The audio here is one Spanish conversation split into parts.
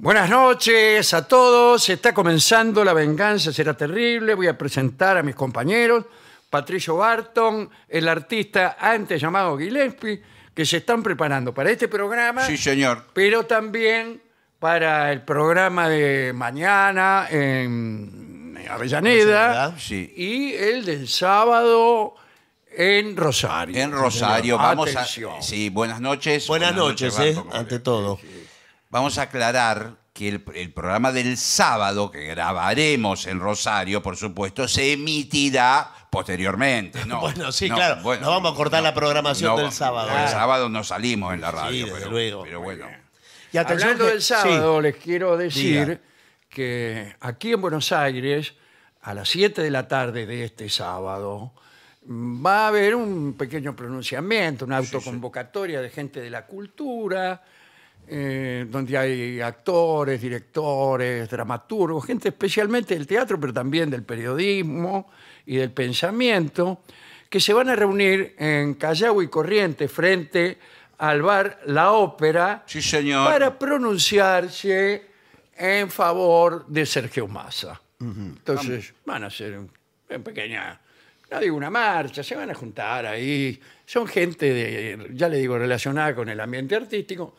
Buenas noches a todos. Está comenzando La Venganza Será Terrible. Voy a presentar a mis compañeros, Patricio Barton, el artista antes llamado Gillespie, que se están preparando para este programa, Sí, señor. pero también para el programa de mañana en Avellaneda sí. y el del sábado en Rosario. En Rosario, vamos a. Sí, buenas noches. Buenas, noches, eh, ante todo vamos a aclarar que el, programa del sábado, que grabaremos en Rosario, por supuesto, se emitirá posteriormente. No, bueno, sí, claro. no vamos a cortar la programación del sábado. El ¿eh? sábado no salimos en la radio, pero, luego. bueno. Y Hablando del sábado, les quiero decir que aquí en Buenos Aires, a las 7 de la tarde de este sábado, mm, va a haber un pequeño pronunciamiento, una autoconvocatoria de gente de la cultura eh, donde hay actores, directores, dramaturgos, gente especialmente del teatro, pero también del periodismo y del pensamiento, que se van a reunir en Callao y Corrientes frente al bar La Ópera Sí, señor. para pronunciarse en favor de Sergio Massa. Entonces van a hacer una pequeña, no digo una marcha, se van a juntar ahí. Son gente, de, ya le digo, relacionada con el ambiente artístico,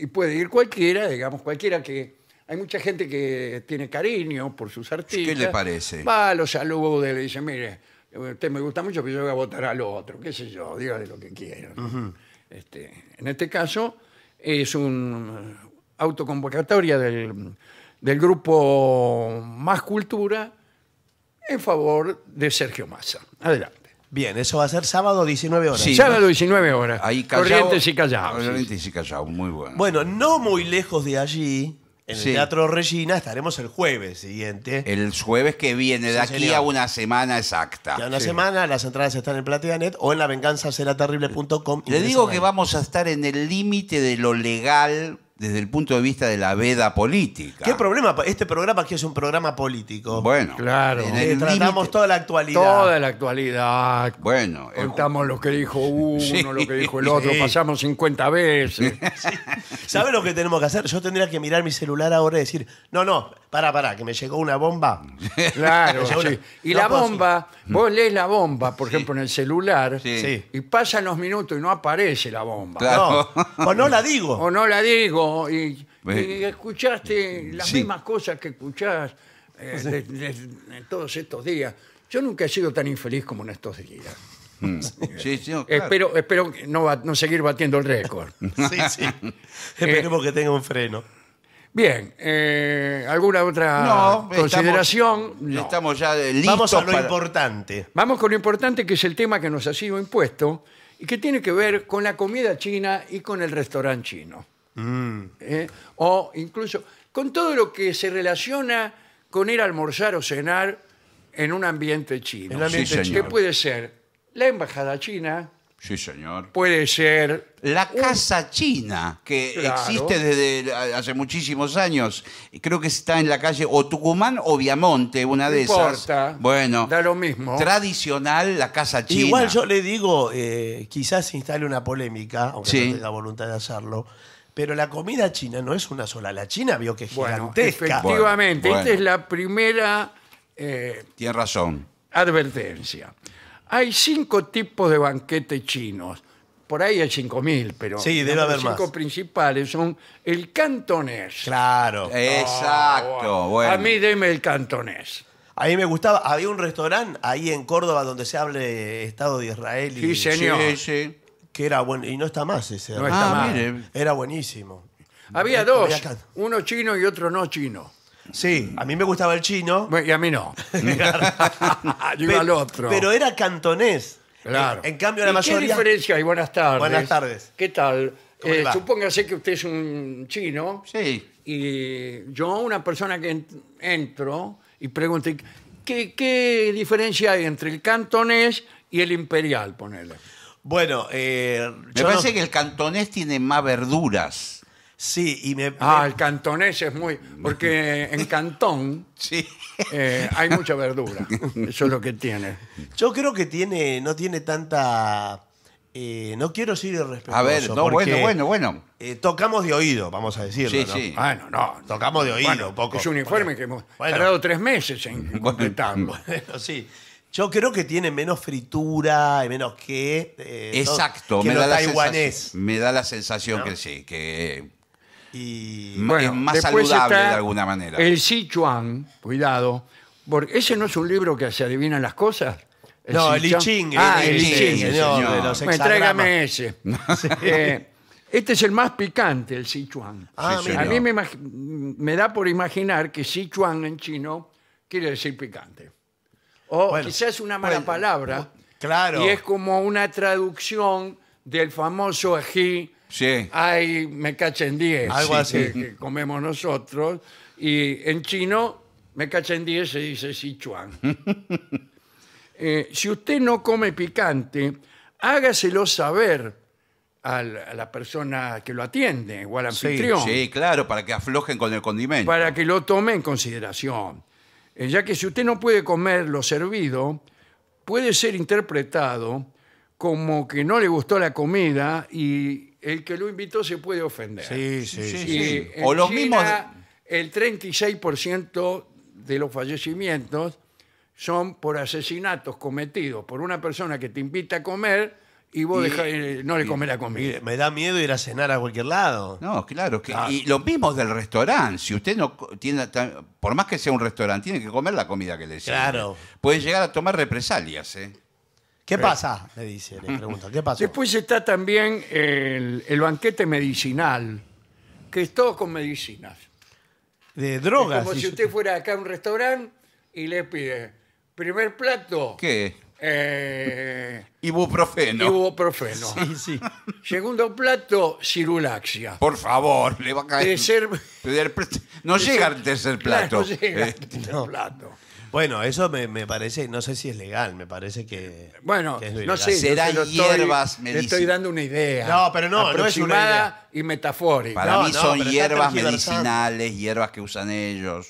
y puede ir cualquiera, digamos, cualquiera que... Hay mucha gente que tiene cariño por sus artistas. ¿Qué le parece? Va, lo saluda, le dice, mire, usted me gusta mucho, pero yo voy a votar al otro, qué sé yo, diga lo que quiera. este, en este caso, es una autoconvocatoria del grupo Más Cultura en favor de Sergio Massa. Adelante. Bien, eso va a ser sábado 19 horas. Sí, Sábado 19 horas. Ahí Callao- Corrientes y Callao. Corrientes y Callao, muy bueno. Bueno, no muy lejos de allí, en el Teatro Regina, estaremos el jueves siguiente. El jueves que viene, de aquí a una semana exacta. Ya una semana, las entradas están en PlateaNet o en lavenganzaseraterrible.com. Le digo que vamos a estar en el límite de lo legal desde el punto de vista de la veda política. ¿Qué problema? Este programa aquí es un programa político. Bueno, claro. Eh, tratamos toda la actualidad. Toda la actualidad. Bueno, contamos lo que dijo uno, lo que dijo el otro, pasamos 50 veces. ¿Sabes ¿Sabe lo que tenemos que hacer? Yo tendría que mirar mi celular ahora y decir, "No, no, para, para, que me llegó una bomba. Claro, sí. Y la bomba, vos lees la bomba, por ejemplo, en el celular, y pasan los minutos y no aparece la bomba. o no la digo. O no la digo, y, escuchaste las mismas cosas que escuchás eh, en todos estos días. Yo nunca he sido tan infeliz como en estos días. Mm. Sí, sí, Espero, espero no, no seguir batiendo el récord. Sí, sí. Eh, Esperemos que tenga un freno. Bien, eh, ¿alguna otra consideración? Estamos ya listos Vamos a lo importante. Vamos con lo importante que es el tema que nos ha sido impuesto y que tiene que ver con la comida china y con el restaurante chino. Mm. Eh, o incluso con todo lo que se relaciona con ir a almorzar o cenar en un ambiente chino. En Que puede ser la embajada china, Sí, señor. Puede ser. La casa china, que existe desde hace muchísimos años. Creo que está en la calle o Tucumán o Viamonte, una de importa. esas. Bueno, Da lo mismo. tradicional la casa china. Igual yo le digo, eh, quizás instale una polémica, aunque no tenga voluntad de hacerlo, pero la comida china no es una sola. La china vio que es efectivamente, esta es la primera eh, Tiene razón. advertencia. Hay cinco tipos de banquetes chinos. Por ahí hay cinco mil, pero los cinco principales son el cantonés. Claro. Ah, Exacto, ah, A mí deme el cantonés. A mí me gustaba, había un restaurante ahí en Córdoba donde se hable Estado de Israel y Sí, señor. Sí, que era bueno y no está más ese. Ah, era buenísimo. Había dos, uno chino y otro no chino. Sí, a mí me gustaba el chino. y a mí no. Yo al otro. Pero era cantonés. Claro. En, cambio, la ¿Y ¿Qué diferencia hay? Buenas tardes. Buenas tardes. ¿Qué tal? Eh, supóngase que usted es un chino Sí. y yo, una persona que entro y pregunto, ¿qué, qué diferencia hay entre el cantonés y el imperial? Ponele. Bueno, eh, Me yo parece que el cantonés tiene más verduras. Sí, y me... Ah, el cantonés es muy... Porque en Cantón Sí. Eh, hay mucha verdura. Eso es lo que tiene. Yo creo que tiene, no tiene tanta... Eh, no quiero ser irrespetuoso. A ver, bueno, bueno, bueno. Eh, tocamos de oído, vamos a decirlo. Sí, sí. Ah, no, Tocamos de oído Bueno, es un informe que hemos tardado tres meses en completarlo. Bueno, sí. Yo creo que tiene menos fritura y menos que... Exacto, que me, taiwanés. me da la sensación que sí, que y más saludable de alguna manera. El Sichuan, cuidado, porque ese no es un libro que se adivinan las cosas. no, el I Ching. Ah, el, Me tráigame ese. Eh, este es el más picante, el Sichuan. Ah, a mí me, da por imaginar que Sichuan en chino quiere decir picante. O quizás una mala palabra. Claro. Y es como una traducción del famoso ají Sí. Ay, me cachen 10. Algo así. Que, comemos nosotros. Y en chino, me cachen 10 se dice Sichuan. Eh, si usted no come picante, hágaselo saber a la persona que lo atiende o al anfitrión. sí, claro, para que aflojen con el condimento. para que lo tome en consideración. Eh, ya que si usted no puede comer lo servido, puede ser interpretado como que no le gustó la comida y el que lo invitó se puede ofender. Sí, sí, sí. o los mismos. El 36% de los fallecimientos son por asesinatos cometidos por una persona que te invita a comer y vos eh, no le comes la comida. Me da miedo ir a cenar a cualquier lado. No, claro. Que, Y los mismos del restaurante. Si usted no tiene. Por más que sea un restaurante, tiene que comer la comida que le sirven. Claro. Puede llegar a tomar represalias, ¿eh? ¿Qué pasa? Le dice, le pregunta, ¿qué pasa? Después está también el, banquete medicinal, que es todo con medicinas. De drogas. como si usted fuera acá a un restaurante y le pide, primer plato, ¿Qué? Eh, ibuprofeno. ibuprofeno. Sí, sí. Segundo plato, cirulaxia. Por favor, le va a caer. No llega el eh, tercer no llega tercer plato. Bueno, eso me, parece, no sé si es legal, me parece que. Bueno, no sé. Será hierbas, medicinales. Le estoy dando una idea. No, pero no, no es una y metafórica. Para mí son hierbas medicinales, hierbas que usan ellos.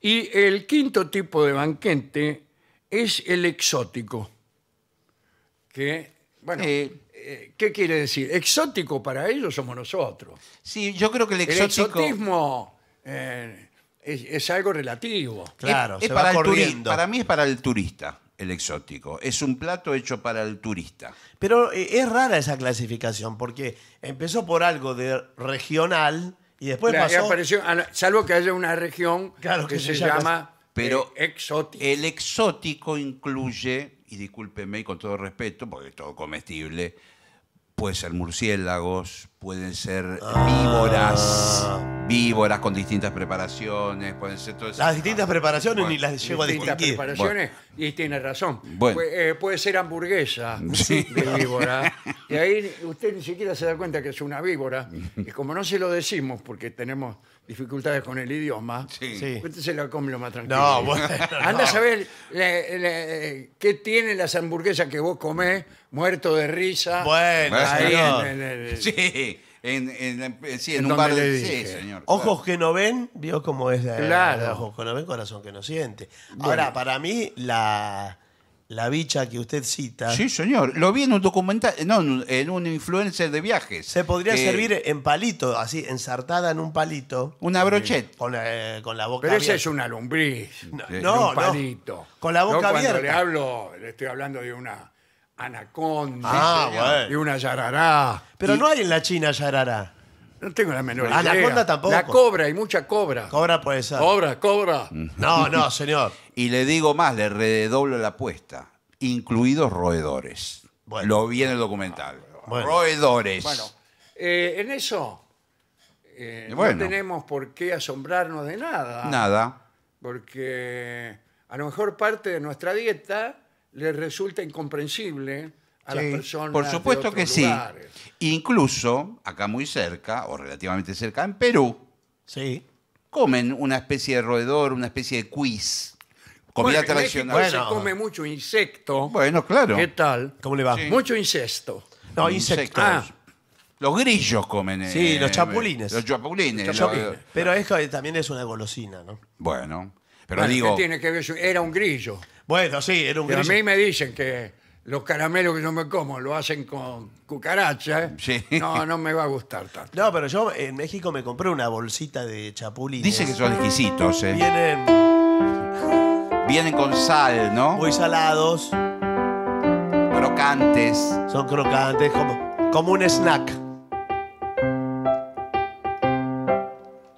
Y el quinto tipo de banquete es el exótico. Que, bueno. Eh, ¿Qué quiere decir? Exótico para ellos somos nosotros. Sí, yo creo que el exótico. El exotismo eh, es, algo relativo. Claro, para el Para mí es para el turista, el exótico. Es un plato hecho para el turista. Pero eh, es rara esa clasificación porque empezó por algo de regional y después pasó. salvo que haya una región Claro, que, se, llama Pero eh, El exótico incluye, y discúlpeme y con todo respeto, porque es todo comestible, puede ser murciélagos, pueden ser ah. víboras. Víboras con distintas preparaciones, pueden ser todo Las distintas preparaciones ni las llevo a distintas preparaciones, y tiene razón. Eh, puede ser hamburguesa de víbora. Y ahí usted ni siquiera se da cuenta que es una víbora. Y como no se lo decimos porque tenemos dificultades con el idioma, Sí. usted se la come lo más tranquilo. Anda a saber qué tienen las hamburguesas que vos comés, muerto de risa. Bueno, Sí. En, un de. Sí, señor. Ojos que no ven, vio como es la, Claro. ojos que no ven, corazón que no siente. Ahora, para mí, la, la bicha que usted cita Sí, señor. Lo vi en un documental, no, en un- influencer de viajes. se podría servir en palito, así, ensartada en un palito, Una eh, brocheta eh, con, la boca Pero esa es una lombriz. No, No, Con la boca abierta. cuando le hablo, le estoy hablando de una anaconda ah, y una yarará. Pero no hay en la China yarará. No tengo la menor ah, idea. Anaconda tampoco. La cobra, hay mucha cobra. Cobra puede ser. Cobra, cobra. No, no, señor. Y le digo más, le redoblo la apuesta. Incluidos roedores. Bueno. Lo vi en el documental. Ah, roedores. Bueno, eh, en eso eh, no tenemos por qué asombrarnos de nada. Nada. Porque a lo mejor parte de nuestra dieta le resulta incomprensible a las personas. Por supuesto que sí. Incluso acá muy cerca, o relativamente cerca, en Perú, comen una especie de roedor, una especie de quiz. Comida tradicional. Bueno. se come mucho insecto. Bueno, claro. ¿Qué tal? ¿Cómo le va? Mucho incesto. No, insectos. Ah. Los grillos comen. eh, Sí, eh, los chapulines. Los chapulines. Pero esto también es una golosina, ¿no? bueno, pero tiene que Era un grillo. Bueno, sí, era un a mí me dicen que los caramelos que yo me como lo hacen con cucaracha. ¿eh? Sí. No, no me va a gustar tanto. No, pero yo en México me compré una bolsita de chapulines. Dice que son exquisitos, eh. Vienen Vienen con sal, ¿no? muy salados, Crocantes. son crocantes, como, como un snack.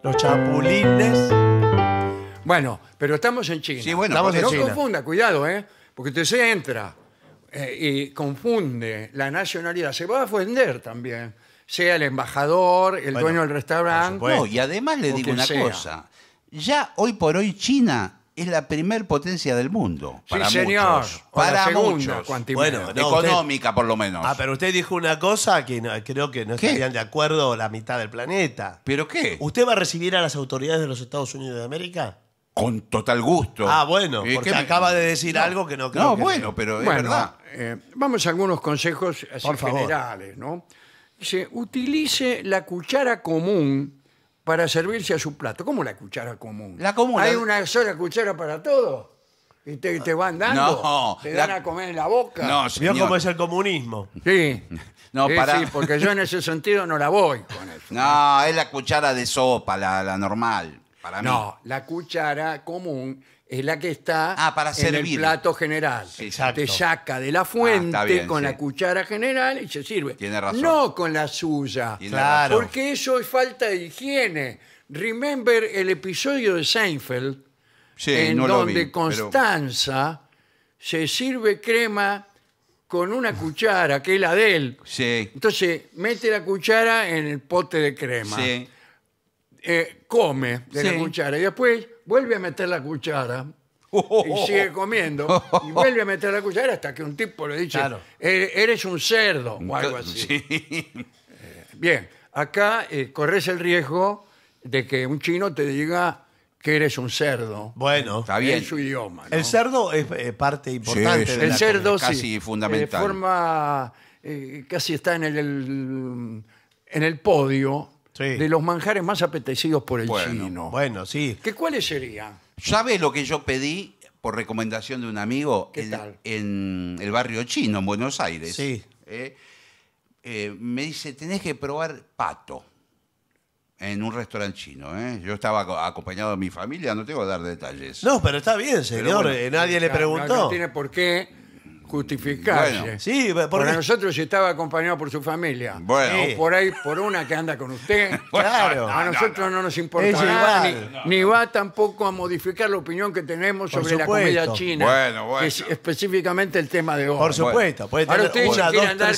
Los chapulines. Bueno, pero estamos en China. Sí, bueno, no confunda, cuidado, ¿eh? Porque usted se entra eh, y confunde la nacionalidad. Se va a ofender también, sea el embajador, el dueño del restaurante. No, y además le digo una cosa. Ya hoy por hoy China es la primer potencia del mundo. Sí, para señor. muchos. Para muchos. Bueno, Económica, por lo menos. Ah, pero usted dijo una cosa que creo que no estarían de acuerdo la mitad del planeta. ¿Pero qué? ¿Usted va a recibir a las autoridades de los Estados Unidos de América? con total gusto. Ah, bueno, porque acaba de decir algo que no creo. que- bueno, pero es verdad. Eh, vamos a algunos consejos así generales, ¿no? Dice, utilice la cuchara común para servirse a su plato. ¿Cómo la cuchara común? La común, ¿Hay una sola cuchara para todo? ¿Y te, van dando? ¿Te dan a comer en la boca? No, Vio cómo es el comunismo. Sí. No, Sí, sí, porque yo en ese sentido no la voy con eso. No, es la cuchara de sopa, la, la normal. No, la cuchara común es la que está ah, en el plato general. Exacto. Te saca de la fuente ah, con la cuchara general y se sirve. Tiene razón. No con la suya. Claro. Porque eso es falta de higiene. Remember el episodio de Seinfeld en donde Constanza se sirve crema con una cuchara que es la de él. Sí, Entonces mete la cuchara en el pote de crema. Sí. Eh, come de la cuchara y después vuelve a meter la cuchara y oh. sigue comiendo y vuelve a meter la cuchara hasta que un tipo le dice, eh, eres un cerdo o algo así. Eh, bien, acá corres el riesgo de que un chino te diga que eres un cerdo Bueno, Está bien. su idioma. el cerdo es parte importante. El cerdo sí, fundamental. forma casi está en el- en el podio de los manjares más apetecidos por el chino. bueno, sí. ¿Qué cuáles serían? ¿Sabes lo que yo pedí por recomendación de un amigo en, el barrio chino, en Buenos Aires? Sí. Eh, eh, me dice, tenés que probar pato en un restaurante chino. Eh". Yo estaba acompañado de mi familia, no tengo que dar detalles. No, pero está bien, señor. nadie le preguntó. No, tiene por qué justificarse. Sí, porque... Para nosotros si estaba acompañado por su familia. Bueno. O por ahí, por una que anda con usted. Claro. A nosotros no, nos importa nada, ni, va tampoco a modificar la opinión que tenemos sobre la comida china. específicamente el tema de hoy. Por supuesto, puede Ahora quiere andar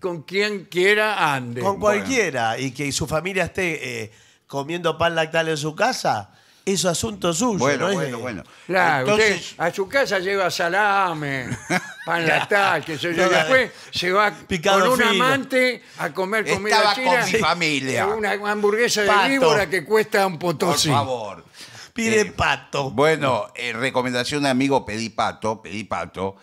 con, quien quiera, ande. Con cualquiera. Y que su familia esté eh, comiendo pan lactal en su casa, es asunto suyo. Bueno, bueno, bueno. Claro, usted a su casa lleva salame, pan latal, que se yo. Después se va con un amante a comer comida Estaba con mi familia. Una hamburguesa de víbora que cuesta un Por favor. Pide eh, pato. Bueno, eh, recomendación de amigo, pedí pato, pedí pato.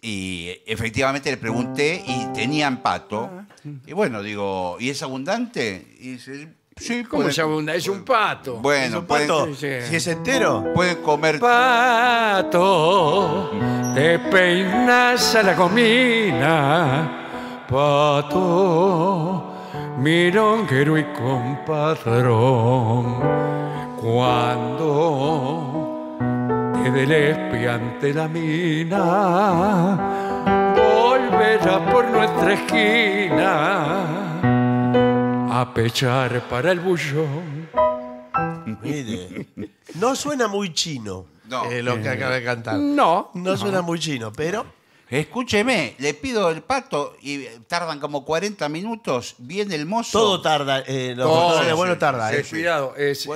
Y eh, efectivamente le pregunté y tenían pato. Ah. Y bueno, digo, ¿y es abundante? Y dice, Sí, ¿Cómo se Es un pato. Bueno, pato? Si es entero. Mm. Pueden comer. Pato, te peinas a la comina. Pato, milonguero y compadrón. Cuando te del espiante la mina, Volverá por nuestra esquina a pechar para el bullón. Mire, no suena muy chino eh, lo que acaba de cantar. No. No suena muy chino, pero Escúcheme, le pido el pato y eh, tardan como 40 minutos. Viene el mozo. todo tarda. Todo, es bueno tarda. cuidado, es,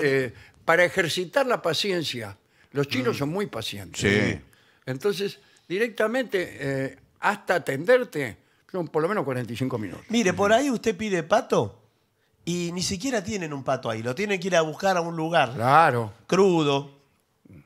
para ejercitar la paciencia, los chinos mm. son muy pacientes. Sí. Entonces, directamente eh, hasta atenderte son por lo menos 45 minutos. Mire, por ahí usted pide pato y ni siquiera tienen un pato ahí, lo tienen que ir a buscar a un lugar. Claro. Crudo,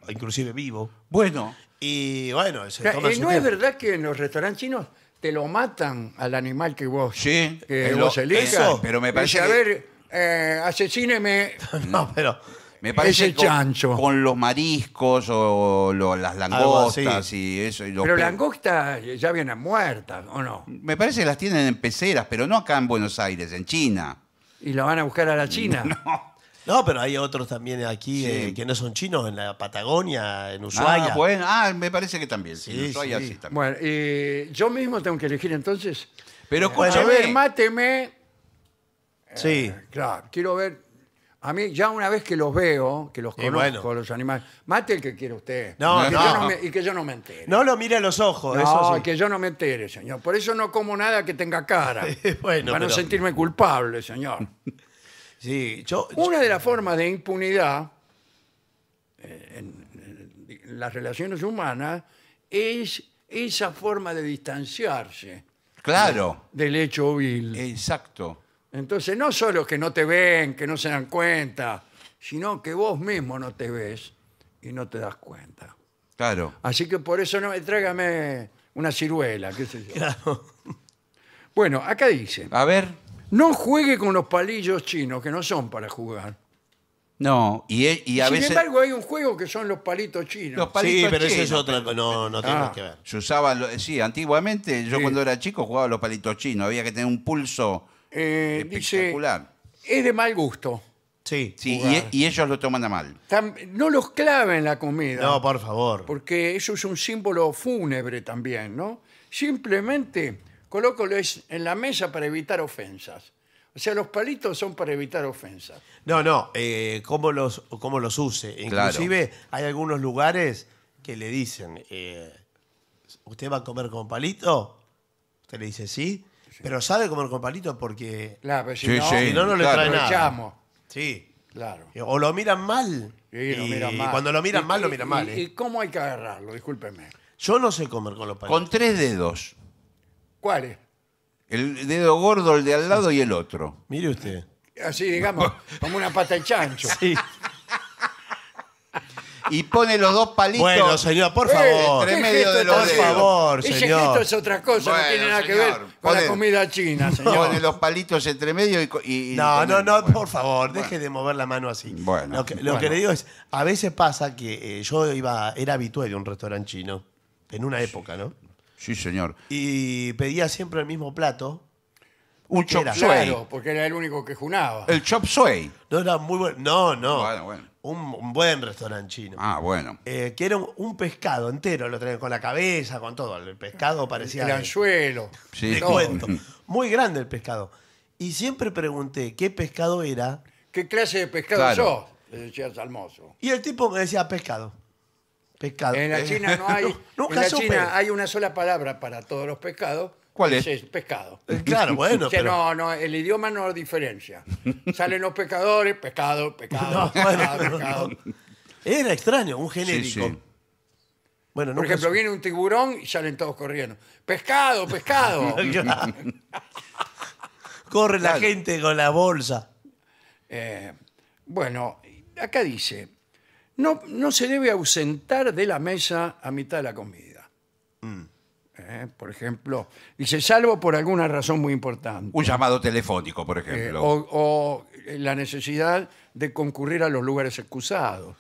inclusive vivo. Bueno. Y bueno, eh, no es verdad que en los restaurantes chinos te lo matan al animal que vos, Sí, eh, eh, pero me parece a ver, eh, asesíneme. No, pero. Me parece chancho. con los mariscos o las langostas y eso. y Pero langostas ya vienen muertas, ¿o no? Me parece que las tienen en peceras, pero no acá en Buenos Aires, en China y la van a buscar a la China. No. pero hay otros también aquí eh, que no son chinos, en la Patagonia, en ah, Ushuaia. Pues, ah, me parece que también. Sí, sí. también. Bueno, eh, yo mismo tengo que elegir entonces. Pero eh, A ver, máteme. Sí. claro, quiero ver a mí ya una vez que los veo, que los conozco, los animales, mate el que quiere usted. No, y que Yo no me, no entere. No lo mire a los ojos, que yo no me entere, señor. Por eso no como nada que tenga cara. para no sentirme culpable, señor. Sí, Una de las formas de impunidad eh, en, las relaciones humanas es esa forma de distanciarse Claro, del hecho vil. exacto. Entonces, no solo que no te ven, que no se dan cuenta, sino que vos mismo no te ves y no te das cuenta. Claro. Así que por eso no me tráigame una ciruela, qué sé yo. Claro. Bueno, acá dice. A ver. No juegue con los palillos chinos, que no son para jugar. No, y, e, a y Sin embargo, hay un juego que son los palitos chinos. Los palitos chinos. Sí, pero eso es otro, No, no tiene ah. que ver. Se usaba, sí, antiguamente, yo cuando era chico jugaba los palitos chinos. Había que tener un pulso eh, es de mal gusto. Sí. Sí, y, e-, ellos lo toman a mal. no los clave en la comida. No, por favor. porque eso es un símbolo fúnebre también, ¿no? Simplemente Colócolos en la mesa para evitar ofensas. O sea, los palitos son para evitar ofensas. No, no, eh, cómo, los, cómo los use. Inclusive hay algunos lugares que le dicen, eh, ¿usted va a comer con palito? Usted le dice sí. Pero sabe comer con palitos porque Claro, si no, no, le trae nada. Sí. Claro. Eh, o lo miran mal. cuando lo miran mal, lo miran mal. Eh. y- cómo hay que agarrarlo? Discúlpeme. Yo no sé comer con los palitos. Con tres dedos. ¿Cuáles? El dedo gordo, el de al lado y el otro. Mire usted. Así, digamos, como una pata de chancho. Sí y pone los dos palitos. Bueno, señor, por eh, favor. entre medio de los Por dedos. favor, Ese gesto es otra cosa, que no tiene nada que ver con la comida china, Pone los palitos entre medio y. No, no, no, por favor, deje de mover la mano así. Bueno, Lo que, le digo es, a veces pasa que eh, yo iba, era habitual de un restaurante chino, en una época, ¿no? Sí, señor. Y pedía siempre el mismo plato un chop suey. porque era el único que junaba. El chop suey. No era muy bueno. No, no. Un, buen restaurante chino. Ah, bueno. Eh, que era un, pescado entero, lo traían con la cabeza, con todo. El pescado parecía. El anzuelo. Sí. Te cuento. Muy grande el pescado. Y siempre pregunté qué pescado era. ¿Qué clase de pescado sos? Le Y el tipo me decía pescado. Pescado. En la eh, China no hay. China hay una sola palabra para todos los pescados ¿Cuál es? es pescado. Eh, claro, bueno. No, no, el idioma no diferencia. Salen los pescadores, pescado, pescado, Era extraño, un genérico. Bueno, Por ejemplo, viene un tiburón y salen todos corriendo. Pescado, pescado. Corre la gente con la bolsa. Eh, bueno, acá dice, no, no se debe ausentar de la mesa a mitad de la comida. Mm. ¿eh? por ejemplo, dice, salvo por alguna razón muy importante. Un llamado telefónico, por ejemplo. Eh, o, eh, la necesidad de concurrir a los lugares excusados.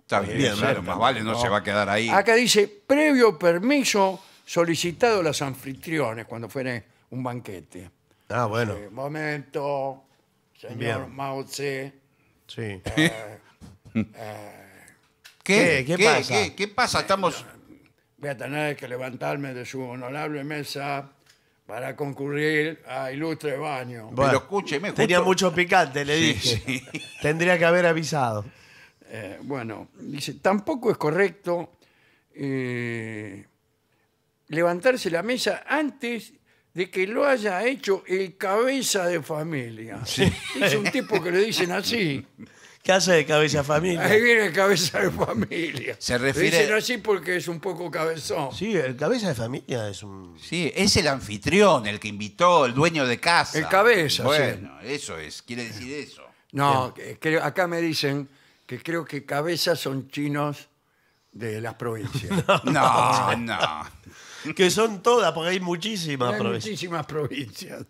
Está bien, más vale, no, se va a quedar ahí. Acá dice, previo permiso solicitado a las anfitriones cuando fuere un banquete. Ah, bueno, momento, señor Bien. sí. ¿Qué? pasa? qué pasa? Estamos voy a tener que levantarme de su honorable mesa para concurrir a ilustre baño. Bueno, escúcheme. Tenía mucho picante, le dije. Tendría que haber avisado. Eh, bueno, dice, tampoco es correcto eh, levantarse la mesa antes de que lo haya hecho el cabeza de familia. Es un tipo que le dicen así. Casa de cabeza de familia? Ahí viene cabeza de familia. Se refiere- Dicen así porque es un poco cabezón. Sí, el cabeza de familia es un... Sí, es el anfitrión, el que invitó, el dueño de casa. El cabeza, Bueno, eso es, quiere decir eso. No, acá me dicen que creo que cabezas son chinos de las provincias. No, no. Que son todas, porque hay muchísimas Hay provincias. muchísimas provincias.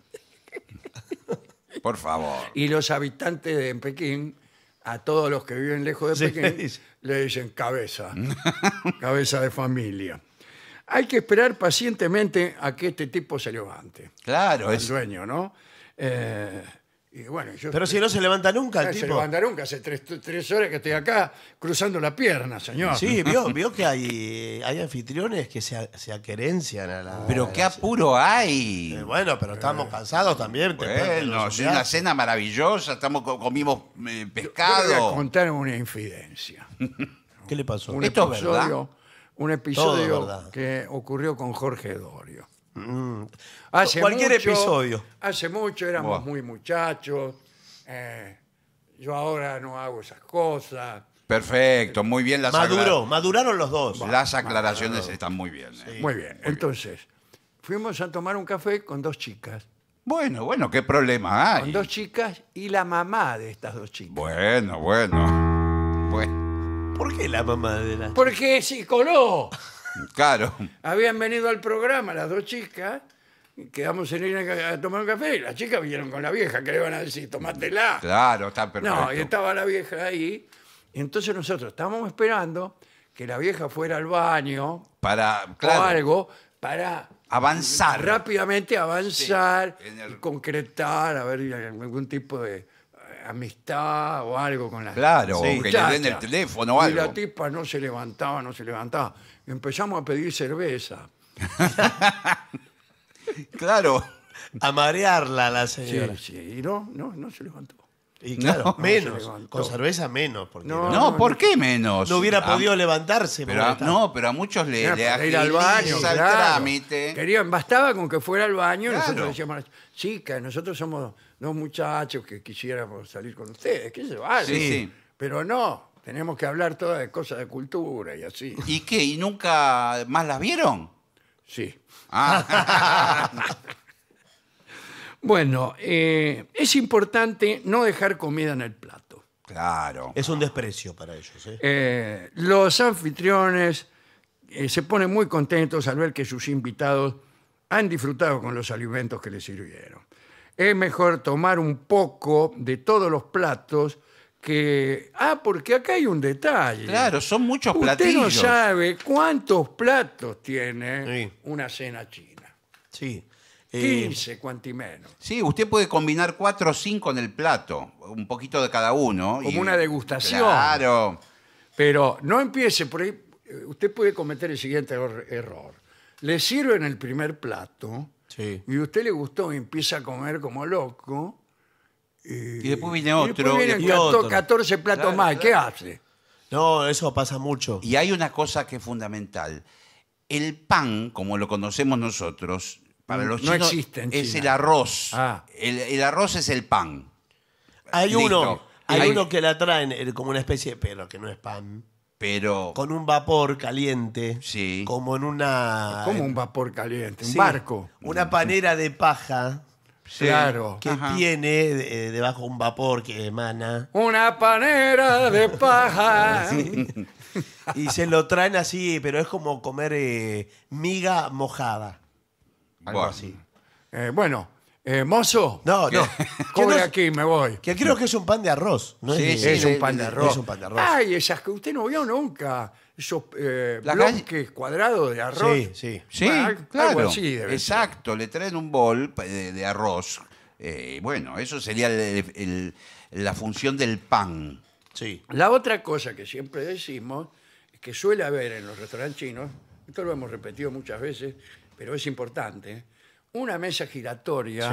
Por favor. Y los habitantes de Pekín a todos los que viven lejos de le dicen cabeza, cabeza de familia. Hay que esperar pacientemente a que este tipo se levante, Claro, el es, dueño, ¿no? Eh, pero si no se levanta nunca el no se levanta nunca, hace tres, horas que estoy acá cruzando la pierna, señor. Sí, vio, que hay, hay anfitriones que se, aquerencian a la. Pero qué apuro hay. Eh, bueno, pero estamos eh, cansados también. Bueno, es una cena maravillosa, estamos comimos eh, pescado. contar una infidencia. ¿Qué le pasó? Un Esto verdad. episodio, un episodio que ocurrió con Jorge Dorio. Mm. Hace cualquier mucho, episodio. Hace mucho éramos muy muchachos. Eh, yo ahora no hago esas cosas. Perfecto, muy bien las Maduró, maduraron los dos. Las aclaraciones están muy bien. Eh. Muy bien, entonces fuimos a tomar un café con dos chicas. Bueno, bueno, qué problema hay. Con dos chicas y la mamá de estas dos chicas. Bueno, bueno. ¿Por qué la mamá de la.? Porque se coló. claro. Habían venido al programa las dos chicas quedamos en ir a, tomar un café. Y las chicas vinieron con la vieja, que le iban a decir, tomatela. Claro, está perfecto. No, y estaba la vieja ahí. entonces nosotros estábamos esperando que la vieja fuera al baño para o algo para avanzar rápidamente avanzar concretar a ver algún tipo de amistad o algo con la claro o que le den el teléfono o algo y la tipa no se levantaba no se levantaba empezamos a pedir cerveza Claro, a marearla la señora. Sí, sí, y no, no, se levantó. Y claro, menos. con cerveza menos. no, ¿por qué menos? no hubiera podido levantarse. pero no, pero a muchos le, ir al baño, el trámite. bastaba con que fuera al baño. y Nosotros decíamos, chicas, nosotros somos dos muchachos que quisiéramos salir con ustedes, que se vale. Pero no, tenemos que hablar todas de cosas de cultura y así. ¿Y qué? ¿Y nunca más las vieron? Sí. Ah. bueno, eh, es importante no dejar comida en el plato. Claro. Es un desprecio para ellos. ¿eh? Eh, los anfitriones se ponen muy contentos al ver que sus invitados han disfrutado con los alimentos que les sirvieron. Es mejor tomar un poco de todos los platos que... Ah, porque acá hay un detalle. Claro, son muchos Usted no sabe cuántos platos tiene una cena china. Sí. Eh, 15, cuanti menos. sí, usted puede combinar cuatro o cinco en el plato, un poquito de cada uno. Como una degustación. Claro. Pero no empiece por ahí. Eh, usted puede cometer el siguiente error. Le sirven el primer plato y usted le gustó y empieza a comer como loco y, después viene otro. Y 14, platos más. ¿Qué hace? No, eso pasa mucho. Y hay una cosa que es fundamental. El pan, como lo conocemos nosotros, para mm, los no chinos es el arroz. Ah. El, arroz es el pan. Hay uno, hay, uno que la traen eh, como una especie de pero que no es pan. Pero con un vapor caliente, sí. como en una como un vapor caliente, un barco, una panera de paja claro. que tiene eh, debajo un vapor que emana. Una panera de paja. Y se lo traen así, pero es como comer eh, miga mojada. Algo así. Eh, bueno, mozo, No, no. aquí, me voy. Que creo que es un pan de arroz. ¿no? Sí, es, un pan de arroz. Es un pan de arroz. Ay, esas que usted no vio nunca. Esos eh, bloques cuadrados de arroz. sí, sí. Sí, claro. sí Exacto, le traen un bol de, arroz. Eh, bueno, eso sería la función del pan. Sí. La otra cosa que siempre decimos, que suele haber en los restaurantes chinos, esto lo hemos repetido muchas veces, pero es importante, una mesa giratoria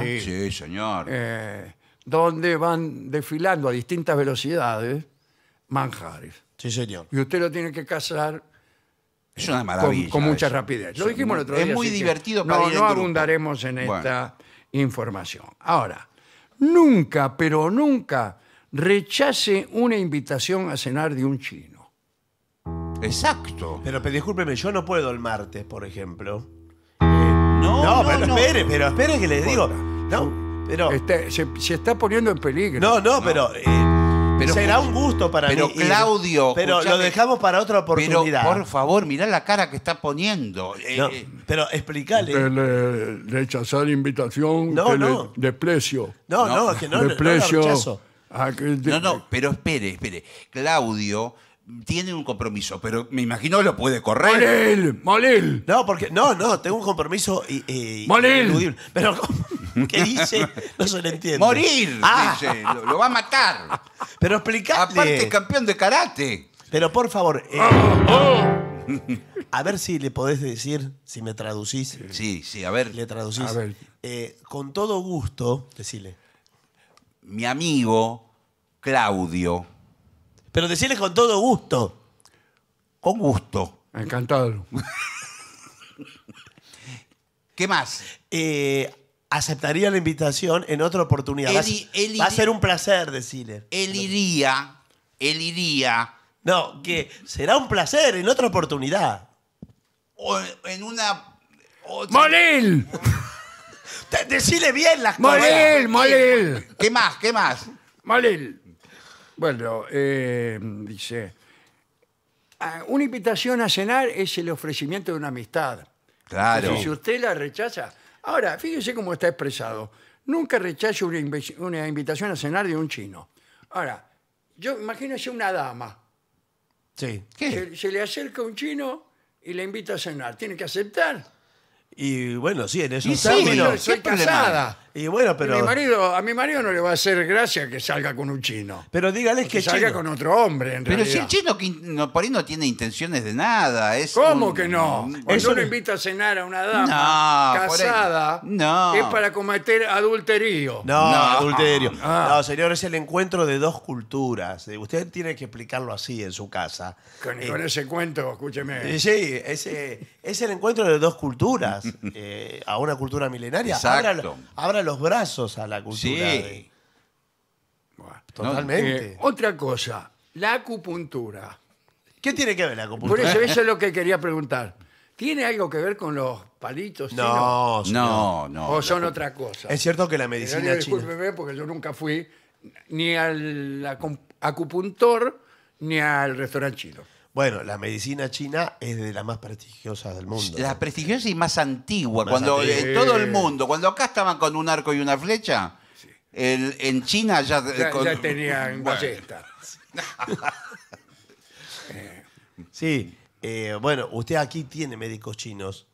señor. Eh, donde van desfilando a distintas velocidades manjares. Sí, señor. Y usted lo tiene que cazar eh, con, mucha rapidez. Lo dijimos el otro día. Es muy divertido para no, abundaremos en esta información. Ahora, nunca, pero nunca rechace una invitación a cenar de un chino. Exacto. Pero discúlpeme, yo no puedo el martes, por ejemplo. No, pero espere, pero espere que les digo. No, pero. se, está poniendo en peligro. No, no, pero. Eh, será un gusto para mí. Pero, Claudio, Pero lo dejamos para otra Pero, por favor, mirá la cara que está poniendo. Eh. pero explícale. rechazar invitación, de no. desprecio. No, no, es que no, no, lo No, no, pero espere, espere. Claudio tiene un compromiso, pero me imagino lo puede correr. ¡Malil! ¡Malil! No, porque. No, no, tengo un compromiso. Y, y, Pero, ¿qué dice? No se ah. lo entiende. ¡Morir! lo, va a matar. Pero explícate. Aparte, campeón de karate. Pero por favor. Eh, ah, ah. A ver si le podés decir, si me traducís. Sí, sí, a ver. Le traducís. Eh, con todo gusto, decile. Mi amigo Claudio pero decirles con todo gusto. Con gusto. Encantado. ¿Qué más? Eh, aceptaría la invitación en otra oportunidad. va, a ser- un placer decirle. Él iría, él iría No, que será un placer en otra oportunidad. o- en una... ¡Molil! Decile bien las cosas. ¡Molil! ¡Molil! ¿Qué más? ¿Qué más? ¡Molil! Bueno, eh, dice, ah, una invitación a cenar es el ofrecimiento de una amistad. Claro. si usted la rechaza, ahora, fíjese cómo está expresado. Nunca rechace una, invitación a cenar de un chino. Ahora, yo imagínese una dama, Sí. ¿Qué? se, le acerca un chino y le invita a cenar, tiene que aceptar. Y bueno, sí, en esos soy ¿qué problema y bueno, pero. Mi marido, a mi marido no le va a hacer gracia que salga con un chino. Pero dígales que, salga con otro hombre, en Pero si el chino por ahí no tiene intenciones de nada. Es ¿Cómo que no? Eso uno invita a cenar a una dama casada, No. es para cometer adulterio. No, adulterio. Ah. No, señor, es el encuentro de dos culturas. Eh, usted tiene que explicarlo así en su casa. Con, eh, ese cuento, escúcheme. Eh, sí, es, el encuentro de dos culturas. a una cultura milenaria. Exacto los brazos a la cultura. Sí. Totalmente. Eh, otra cosa, la acupuntura. ¿Qué tiene que ver la eso, eso es lo que quería preguntar. ¿Tiene algo que ver con los palitos? No, No, no. ¿O son otra cosa? Es cierto que la medicina china. porque yo nunca fui ni al acupuntor ni al restaurante chino. Bueno, la medicina china es de las más prestigiosas del mundo. La prestigiosa y más antigua. cuando eh, antigua. en todo el mundo, cuando acá estaban con un arco y una flecha, en China ya, ya, tenían sí, eh, bueno, usted aquí tiene médicos chinos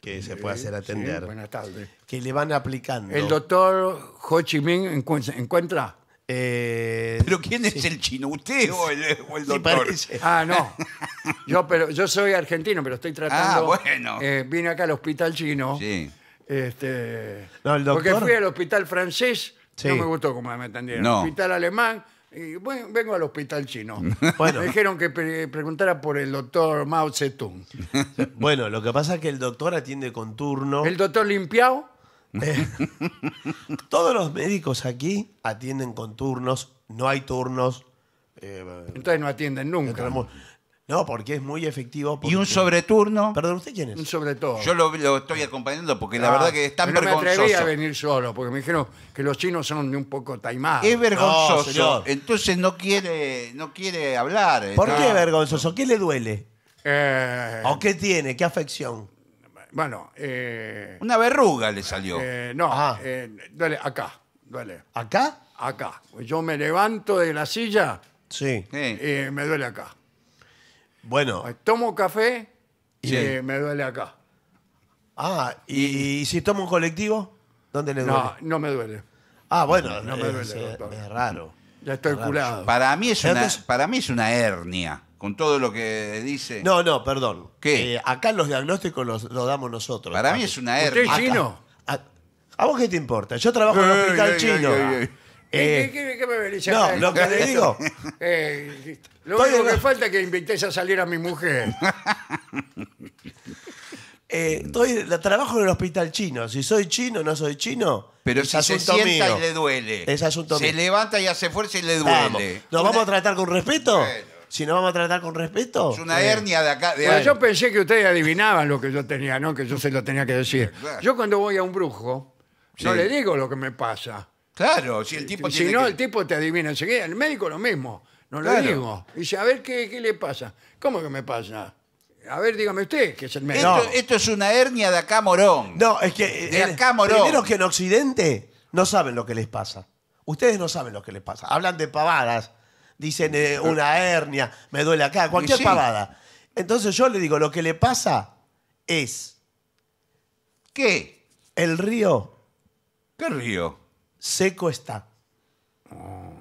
que se puede hacer atender. buenas tardes. Que le van aplicando. El doctor Ho Chi Minh encuentra eh, ¿Pero quién es el chino? ¿Usted o el, doctor? Ah, no. Yo, pero, yo soy argentino, pero estoy tratando. Ah, bueno. Eh, vine acá al hospital chino. Sí. Este, no, el doctor... Porque fui al hospital francés. No me gustó como me atendieron. Hospital alemán. Y vengo al hospital chino. Me dijeron que preguntara por el doctor Mao Zedong. Bueno, lo que pasa es que el doctor atiende con turno. ¿El doctor limpiado. Eh, todos los médicos aquí atienden con turnos, no hay turnos. eh, Entonces no atienden nunca. no, porque es muy efectivo. Y un sobreturno. Perdón, ¿usted quién es? Un todo. Yo lo, estoy acompañando porque la ah, verdad que es tan no me atreví a venir solo, porque me dijeron que los chinos son un poco taimados. Es vergonzoso. Entonces no quiere, no quiere hablar. ¿Por qué qué vergonzoso? ¿Qué le duele? Eh. ¿O qué tiene? ¿Qué afección? Bueno, eh, Una verruga le salió. eh, no, ah. eh, duele acá, duele, ¿Acá? acá. Yo me levanto de la silla Sí. y me duele acá. Bueno. Eh, tomo café y me duele acá. Ah, ¿y, si tomo un colectivo? ¿Dónde le duele? No, no me duele. Ah, bueno, no me duele, es, raro. Ya estoy curado. Para mí es una, para mí es una hernia con todo lo que dice. No, no, perdón. ¿Qué? Eh, acá los diagnósticos los, damos nosotros. Para mí es una hernia. ¿Usted chino? ¿A, vos qué te importa? Yo trabajo en un hospital chino. Eh, ¿Qué, me no, lo que le digo. Eh, lo único que falta es que invité a salir a mi mujer. trabajo en el hospital chino. Si soy chino, no soy chino. Pero es si se asunto sienta y le duele. Es asunto Se levanta y hace fuerza y le duele. ¿Nos vamos a tratar con respeto? si no vamos a tratar con respeto. Es una hernia de acá. yo pensé que ustedes adivinaban lo que yo tenía, ¿no? Que yo se lo tenía que decir. Yo cuando voy a un brujo, no le digo lo que me pasa. Claro, si el tipo si no, el tipo te adivina enseguida. El médico lo mismo. No lo digo. Dice, a ver, ¿qué, qué le pasa? ¿Cómo que me pasa? A ver, dígame usted, que es el médico. Esto, es una hernia de acá morón. No, es que. De eh, acá, Morón. Primero que en Occidente no saben lo que les pasa. Ustedes no saben lo que les pasa. Hablan de pavadas dicen eh, una hernia, me duele acá, cualquier parada. Entonces yo le digo, lo que le pasa es que el río ¿Qué río? seco está. Oh.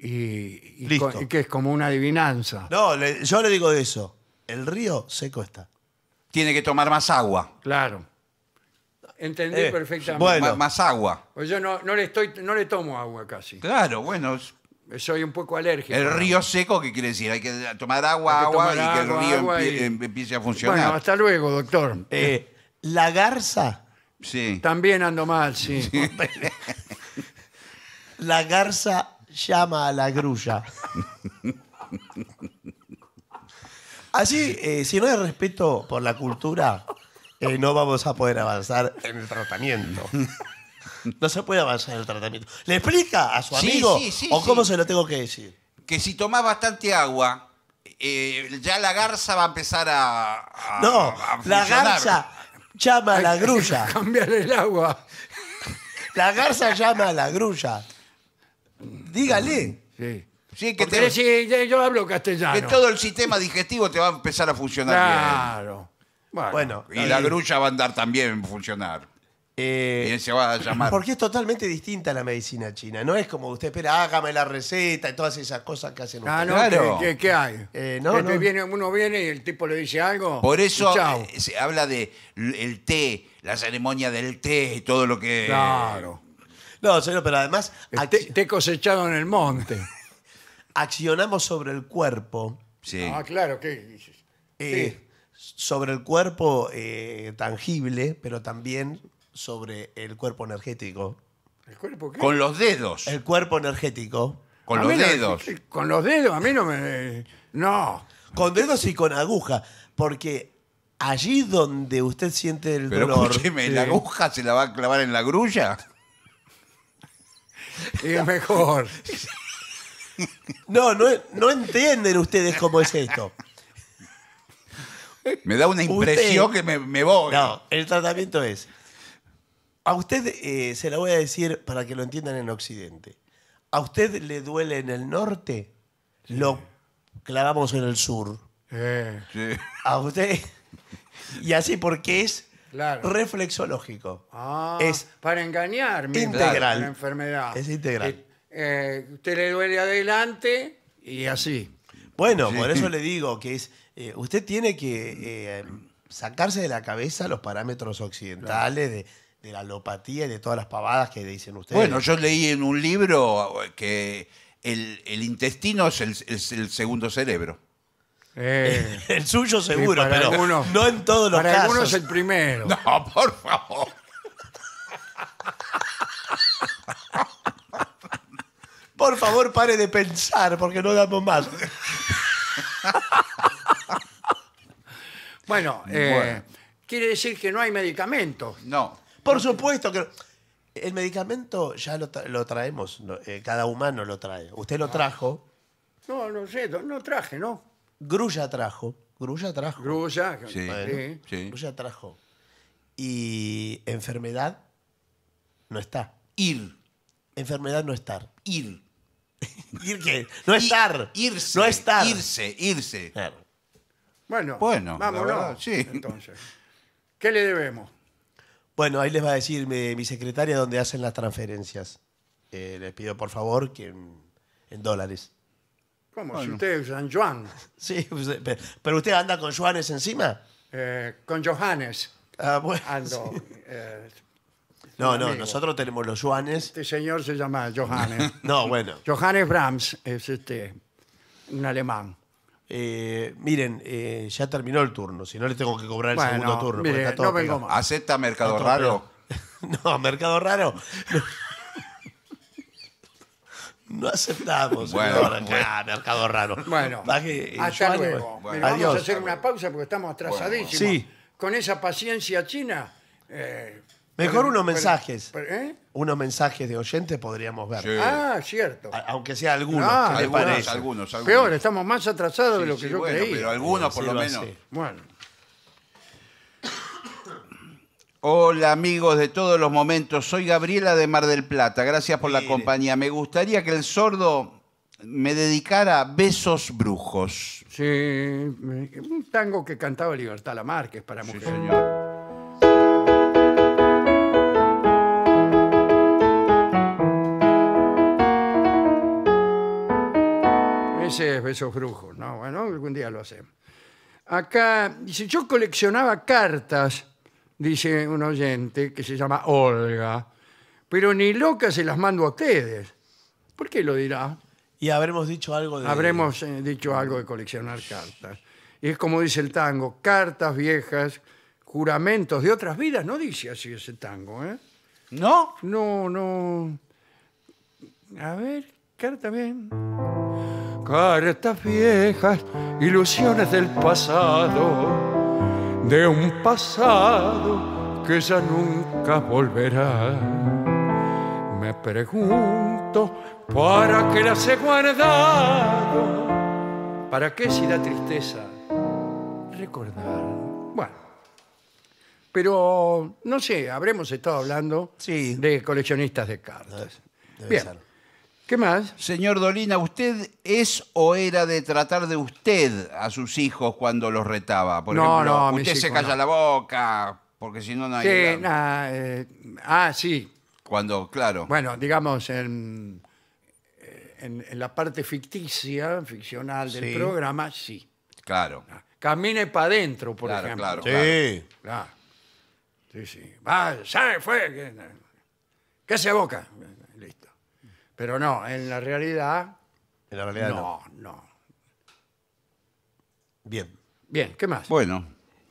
Y, Listo. que es como una adivinanza. No, yo le digo eso. El río seco está. Tiene que tomar más agua. Claro. Entendí eh, perfectamente. Bueno. Más agua. Pues yo no, le estoy, no le tomo agua casi. Claro, bueno, Soy un poco alérgico. el río seco, ¿qué quiere decir? Hay que tomar agua, agua y que el río em, empiece a funcionar. Bueno, hasta luego, doctor. Eh, eh, la garza, Sí. También ando mal, sí. la garza llama a la grulla. Así, si no hay respeto por la cultura, eh, no vamos a poder avanzar en el tratamiento. No se puede avanzar en el tratamiento. ¿Le explica a su amigo? ¿O cómo se lo tengo que decir? Que si tomás bastante agua, eh, ya la garza va a empezar a. No, la garza llama a la grulla. Cambiar el agua. La garza llama a la grulla. Dígale. Sí. Sí, que, te- sí, yo- hablo castellano. que todo el sistema digestivo te va a empezar a funcionar bien. Claro. Bueno, y la grulla va a andar también funcionar. eh, se va a llamar. porque es totalmente distinta la medicina china. No es como usted espera, hágame la receta y todas esas cosas que hacen ah, ustedes. Ah, no, Claro. ¿qué, hay? Eh, viene- uno viene y el tipo le dice algo. Por eso eh, se habla de el té, la ceremonia del té y todo lo que. Claro. No, señor, pero además Té Te, cosechado en el monte. accionamos sobre el cuerpo. Sí. Ah, claro, ¿qué dices? Eh, sobre el cuerpo eh, tangible, pero también sobre el cuerpo energético. ¿El cuerpo qué? Con los dedos. El cuerpo energético. Con los dedos. con los dedos, a mí no me. No. Con dedos y con aguja. Porque allí donde usted siente el dolor. escúcheme, ¿la aguja se la va a clavar en la grulla? Y es mejor. No, no, no entienden ustedes cómo es esto. Me da una impresión que me, voy. No, el tratamiento es. A usted eh, se la voy a decir para que lo entiendan en Occidente. A usted le duele en el norte, lo clavamos en el sur. A usted. Y así porque es reflexológico. Ah, es para engañarme. Integral. enfermedad. Es integral. Eh, eh, usted le duele adelante y así. Bueno, por eso le digo que es. Eh, usted tiene que eh, sacarse de la cabeza los parámetros occidentales de, la alopatía y de todas las pavadas que dicen ustedes. Bueno, yo leí en un libro eh, que el, intestino es el, segundo cerebro. el suyo seguro, pero no en todos los casos. Para algunos el primero. No, por favor. Por favor, pare de pensar, porque no damos más. Bueno, eh, quiere decir que no hay medicamentos. No. Por supuesto que el medicamento ya lo, traemos, eh, cada humano lo trae. Usted lo ah. trajo, No, no sé, no- traje, ¿no? Grulla trajo, Grulla trajo, Grulla. Sí. Grulla trajo. Y enfermedad no está. Ir. Enfermedad no estar. Ir. ¿Ir qué? No estar. Irse. No estar. Irse, irse. Bueno, vamos, vámonos. sí. Entonces, ¿qué le debemos? Bueno, ahí les va a decir mi, secretaria dónde hacen las transferencias. Eh, les pido por favor que en, dólares. Como si usted es San Juan, Sí, pues, eh, pero usted anda con juanes encima. Eh, con Johannes Ah, bueno. No, no, nosotros tenemos los juanes. este señor se llama Johannes. No, bueno. Johannes Brahms es este, un alemán. Eh, miren, eh, ya terminó el turno, si no le tengo que cobrar el segundo turno. ¿Acepta Mercado Raro? No, Mercado Raro. No, aceptamos. Bueno, señor, ah, Mercado Raro. Bueno, eh, hasta luego. Vamos a hacer una pausa porque estamos atrasadísimos. Con esa paciencia china, Mejor unos mensajes. ¿eh? Unos mensajes de oyentes podríamos ver. Ah, cierto. aunque sea algunos, Ah, ¿qué algunos, algunos, Peor, estamos más atrasados de lo que Sí, yo bueno, Pero algunos por lo menos. Bueno, Hola amigos de todos los momentos, soy Gabriela de Mar del Plata, gracias por la compañía. Me gustaría que el sordo me dedicara besos brujos. sí, un tango que cantaba Libertad márquez para mujeres. señor. es besos brujos. No, bueno, algún día lo hacemos. Acá dice, yo coleccionaba cartas, dice un oyente que se llama Olga, pero ni loca se las mando a ustedes. ¿Por qué lo dirá? Y habremos dicho algo de... Habremos eh, dicho algo de coleccionar cartas. Y es como dice el tango, cartas viejas, juramentos de otras vidas. No dice así ese tango, ¿eh? ¿No? No, no. A ver, carta bien. Cartas viejas, ilusiones del pasado, de un pasado que ya nunca volverá. Me pregunto, ¿para qué las he guardado? ¿Para qué si da tristeza recordar? Bueno. Pero, no sé, habremos estado hablando de coleccionistas de cartas. Bien. ¿Qué más? Señor Dolina, ¿usted es o era de tratar de usted a sus hijos cuando los retaba? Por No, ejemplo, no, usted se calla la boca, porque si no, no hay. Sí, nada. Eh, ah, sí. Cuando, claro. Bueno, digamos, en, eh, la parte ficticia, ficcional del programa, sí. Claro. Ah, camine para adentro, por ejemplo. claro. Sí. Claro. Sí, sí. Va, ah, sale, fue. que- eh, ¿Qué se boca? Pero no, en la realidad. En la realidad no. No, no. Bien. Bien, ¿qué más? Bueno.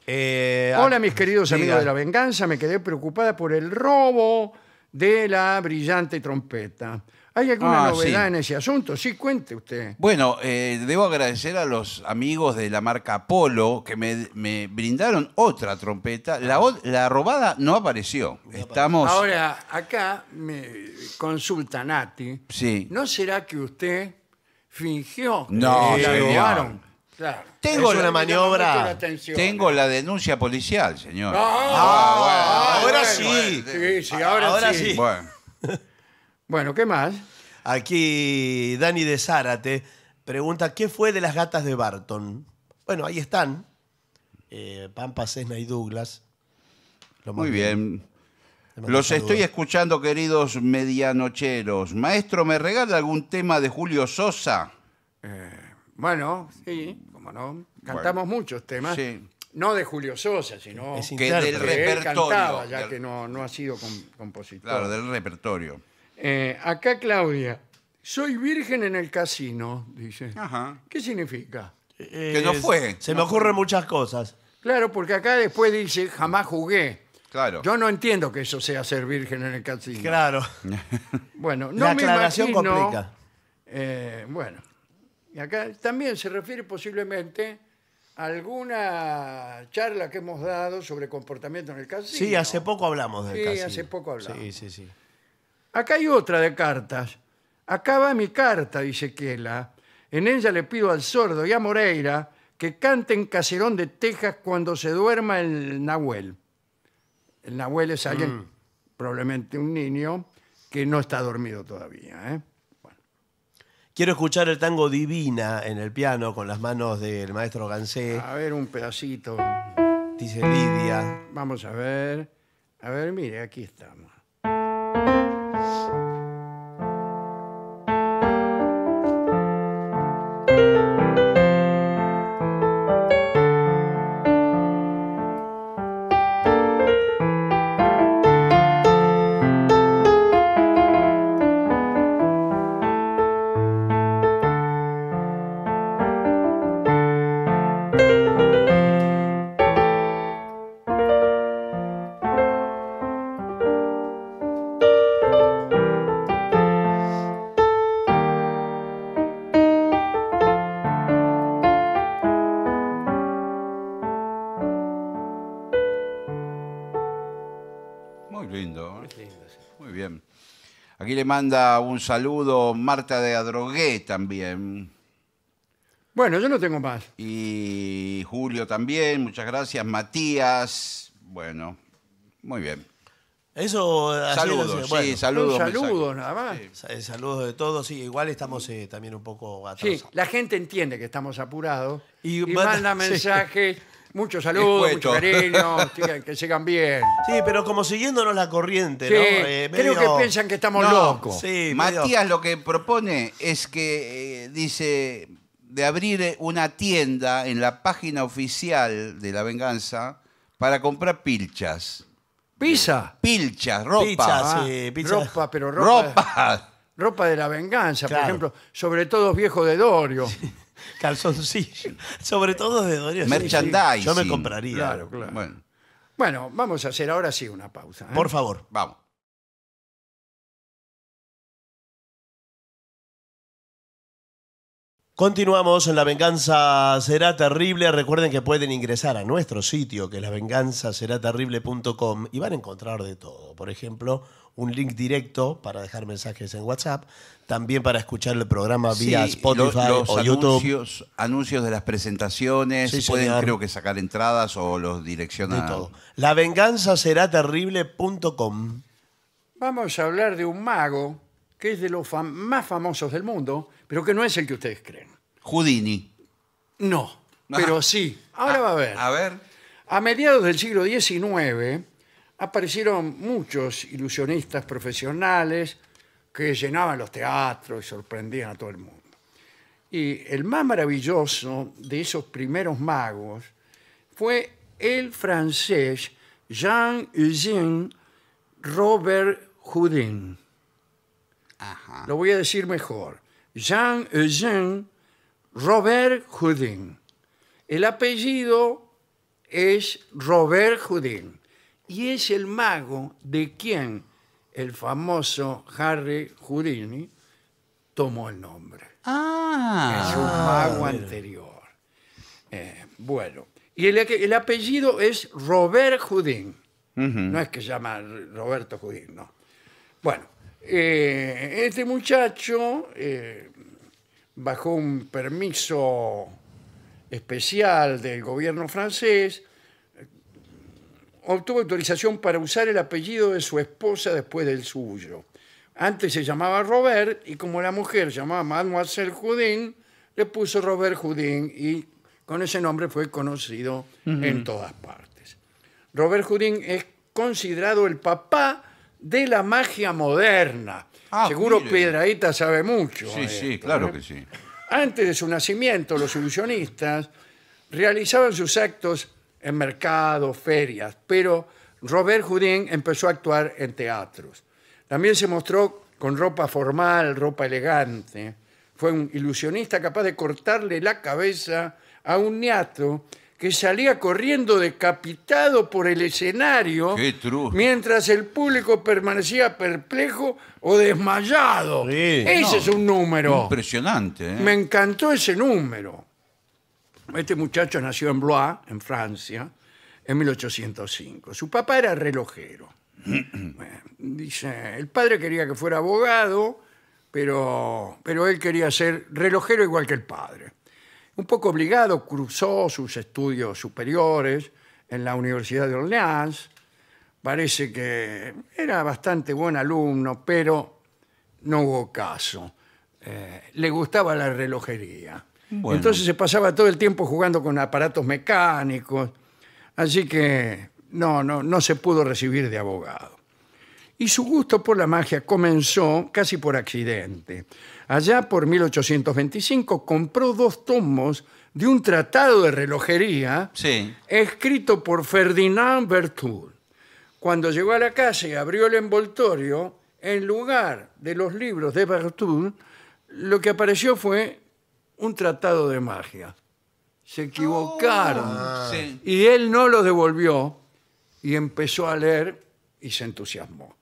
Eh, Hola, mis queridos amigos de la venganza. Me quedé preocupada por el robo de la brillante trompeta. ¿Hay alguna ah, novedad en ese asunto? Sí, cuente usted. Bueno, eh, debo agradecer a los amigos de la marca Polo que me, brindaron otra trompeta. La, ah. robada no apareció. Estamos. Ahora, acá me consulta Nati. Sí. ¿No será que usted fingió No, que la robaron? Tengo la maniobra. Tengo la denuncia policial, señor. ahora sí. Sí, sí, ahora, sí. Bueno. Bueno, ¿qué más? Aquí Dani de Zárate pregunta, ¿qué fue de las gatas de Barton? Bueno, ahí están, eh, Pampa, Cesna y Douglas. Muy bien. Los estoy escuchando, queridos medianocheros. Maestro, ¿me regala algún tema de Julio Sosa? Eh, bueno, sí, como no. Cantamos muchos temas. No de Julio Sosa, sino que del repertorio. cantaba, ya que no, no ha sido compositor. Claro, del repertorio. Eh, acá Claudia, soy virgen en el casino, dice. Ajá. ¿Qué significa? Eh, que no fue. Se me ocurren muchas cosas. Claro, porque acá después dice, jamás jugué. Claro. Yo no entiendo que eso sea ser virgen en el casino. Claro. Bueno, no La me aclaración complica. Eh, bueno, y acá también se refiere posiblemente a alguna charla que hemos dado sobre comportamiento en el casino. Sí, hace poco hablamos del Sí, hace poco hablamos. Sí, sí, sí. Acá hay otra de cartas. Acá va mi carta, dice Kela. En ella le pido al sordo y a Moreira que canten Caserón de Texas cuando se duerma el Nahuel. El Nahuel es alguien, mm. probablemente un niño, que no está dormido todavía. ¿eh? Quiero escuchar el tango Divina en el piano con las manos del maestro Gansé, a ver un pedacito. dice Lidia. Vamos a ver. A ver, mire, aquí estamos. Música manda un saludo Marta de Adrogué también. Bueno, yo no tengo más. Y Julio también, muchas gracias. Matías, bueno, muy bien. Eso, saludos, sí, saludos. Saludos, nada más. Eh, saludos de todos, sí, igual estamos eh, también un poco atrasados. Sí, la gente entiende que estamos apurados y, manda, mensajes. Muchos saludos, mucho cariño, que, llegan sigan bien. Sí, pero como siguiéndonos la corriente, ¿no? Eh, creo que piensan que estamos locos. Matías lo que propone es que eh, dice de abrir eh, una tienda en la página oficial de La Venganza para comprar pilchas. Pisa. Pilchas, ropa. Pilchas, sí, ah, Ropa, pero ropa. ropa. de la venganza, por ejemplo. Sobre todo viejo de Dorio. Calzoncillo. Sobre todo de Dorio. Merchandising. Yo me compraría. claro. Bueno, vamos a hacer ahora sí una pausa. ¿eh? por favor. vamos. Continuamos en La Venganza Será Terrible. Recuerden que pueden ingresar a nuestro sitio, que es lavenganzaseraterrible.com, y van a encontrar de todo. Por ejemplo, un link directo para dejar mensajes en WhatsApp, también para escuchar el programa vía Spotify o anuncios, Anuncios de las presentaciones, pueden creo que sacar entradas o los direcciones De todo. La venganza será terrible.com. Vamos a hablar de un mago que es de los más famosos del mundo, pero que no es el que ustedes creen. Houdini. No, ah. pero sí. Ahora va a ah, ver. A ver. A mediados del siglo XIX, aparecieron muchos ilusionistas profesionales que llenaban los teatros y sorprendían a todo el mundo. Y el más maravilloso de esos primeros magos fue el francés Jean-Eugène Robert Houdin. Lo voy a decir mejor. Jean-Eugène Robert Houdin. El apellido es Robert Houdin y es el mago de quien el famoso Harry Houdini tomó el nombre. Ah. Es un mago ah, anterior. Eh, bueno, y el, apellido es Robert Houdin. No es que se llama Roberto Houdin, no. Bueno, eh, este muchacho, eh, bajo un permiso especial del gobierno francés, obtuvo autorización para usar el apellido de su esposa después del suyo. Antes se llamaba Robert y como la mujer llamaba Mademoiselle Houdin, le puso Robert Houdin y con ese nombre fue conocido en todas partes. Robert Houdin es considerado el papá de la magia moderna. Ah, Seguro mire. sabe mucho. Sí, sí, claro que sí. Antes de su nacimiento, los ilusionistas realizaban sus actos en mercados, ferias, pero Robert Houdin empezó a actuar en teatros. También se mostró con ropa formal, ropa elegante. Fue un ilusionista capaz de cortarle la cabeza a un niato que salía corriendo decapitado por el escenario mientras el público permanecía perplejo o desmayado. Ese es un número. Impresionante. ¿eh? Me encantó ese número. Este muchacho nació en Blois, en Francia, en 1805. Su papá era relojero. dice, el padre quería que fuera abogado, pero, pero él quería ser relojero igual que el padre. Un poco obligado, cruzó sus estudios superiores en la Universidad de Orleans. Parece que era bastante buen alumno, pero no hubo caso. Eh, le gustaba la relojería. Entonces se pasaba todo el tiempo jugando con aparatos mecánicos. Así que no, no, no se pudo recibir de abogado. Y su gusto por la magia comenzó casi por accidente. Allá por 1825 compró dos tomos de un tratado de relojería escrito por Ferdinand Berthoud. Cuando llegó a la casa y abrió el envoltorio, en lugar de los libros de Berthoud, lo que apareció fue un tratado de magia. Se equivocaron. Oh. Ah. Y él no lo devolvió y empezó a leer y se entusiasmó.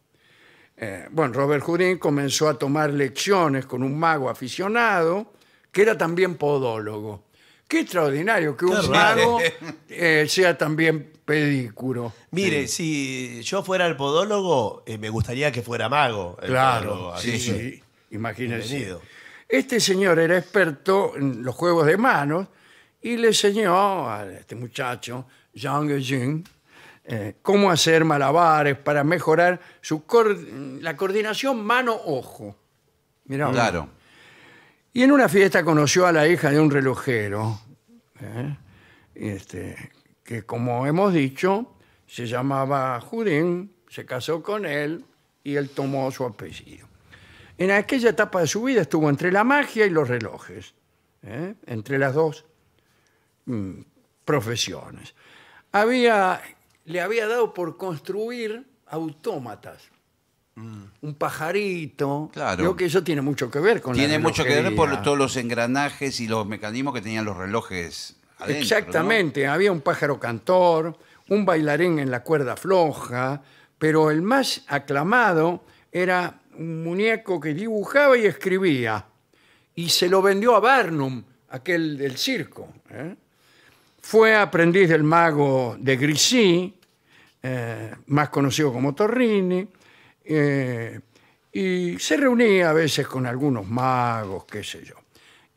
Eh, bueno, Robert Houdin comenzó a tomar lecciones con un mago aficionado que era también podólogo. Qué extraordinario que un mago eh, sea también pedícuro. Mire, si yo fuera el podólogo, eh, me gustaría que fuera mago. claro, así sí, sí. Imagínense. Este señor era experto en los juegos de manos y le enseñó a este muchacho, Zhang Yujin, eh, cómo hacer malabares para mejorar su la coordinación mano-ojo. Mirá, Claro. Y en una fiesta conoció a la hija de un relojero, eh, este, que como hemos dicho, se llamaba Judín, se casó con él y él tomó su apellido. En aquella etapa de su vida estuvo entre la magia y los relojes, ¿eh? entre las dos mm, profesiones. le había dado por construir autómatas. Mm. Un pajarito. Claro. Creo que eso tiene mucho que ver con tiene la Tiene mucho que ver por todos los engranajes y los mecanismos que tenían los relojes. Exactamente. Había un pájaro cantor, un bailarín en la cuerda floja, pero el más aclamado era un muñeco que dibujaba y escribía. Y se lo vendió a Barnum, aquel del circo. ¿eh? Fue aprendiz del mago de Grisi, eh, más conocido como Torrini, eh, y se reunía a veces con algunos magos, qué sé yo.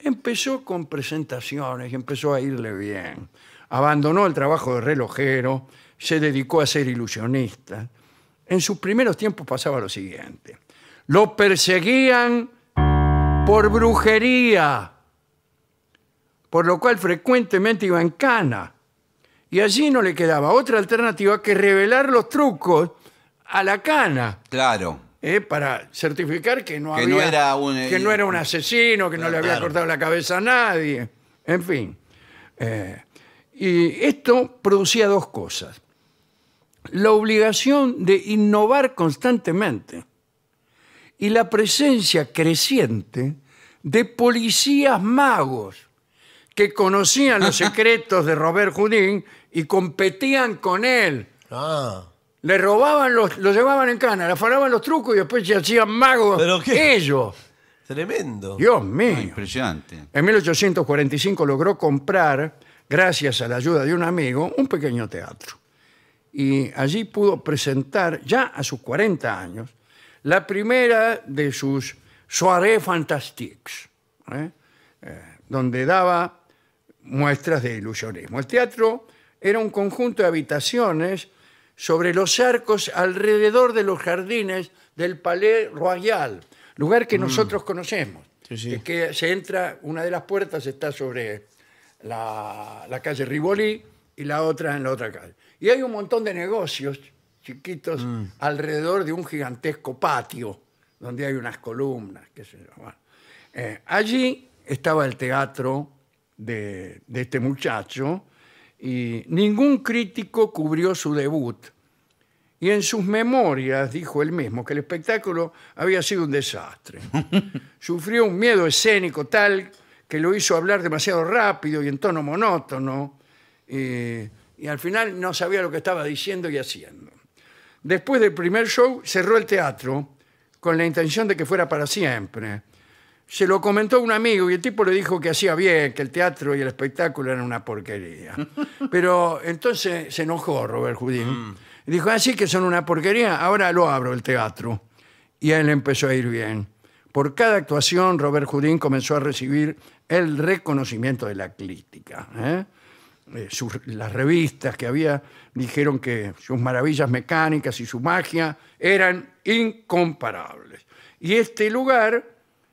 Empezó con presentaciones y empezó a irle bien. Abandonó el trabajo de relojero, se dedicó a ser ilusionista. En sus primeros tiempos pasaba lo siguiente. Lo perseguían por brujería, por lo cual frecuentemente iba en cana. Y allí no le quedaba otra alternativa que revelar los trucos a la cana. Claro. ¿eh? para certificar que no, había, era un, que no era un eh, asesino, que no le había cortado la cabeza a nadie. En fin. Eh, y esto producía dos cosas. La obligación de innovar constantemente y la presencia creciente de policías magos que conocían los secretos de Robert Judín y competían con él. Ah. Le robaban, los, lo llevaban en cana, le afanaban los trucos y después se hacían magos ellos. Tremendo. Dios mío. Ah, impresionante. En 1845 logró comprar, gracias a la ayuda de un amigo, un pequeño teatro. Y allí pudo presentar, ya a sus 40 años, la primera de sus Soirées Fantastiques, ¿eh? Eh, donde daba muestras de ilusionismo. El teatro era un conjunto de habitaciones sobre los arcos alrededor de los jardines del Palais Royal, lugar que mm. nosotros conocemos. que se entra, una de las puertas está sobre la, la calle Rivoli y la otra en la otra calle. Y hay un montón de negocios chiquitos mm. alrededor de un gigantesco patio donde hay unas columnas, qué eh, allí estaba el teatro de, este muchacho y ningún crítico cubrió su debut. Y en sus memorias dijo él mismo que el espectáculo había sido un desastre. Sufrió un miedo escénico tal que lo hizo hablar demasiado rápido y en tono monótono. y al final no sabía lo que estaba diciendo y haciendo. Después del primer show cerró el teatro con la intención de que fuera para siempre. Se lo comentó un amigo y el tipo le dijo que hacía bien, que el teatro y el espectáculo eran una porquería. Pero entonces se enojó Robert Houdin. Mm. dijo, así ah, que son una porquería, ahora lo abro el teatro. Y él empezó a ir bien. Por cada actuación, Robert Houdin comenzó a recibir el reconocimiento de la crítica. ¿eh? Eh, las revistas que había dijeron que sus maravillas mecánicas y su magia eran incomparables. Y este lugar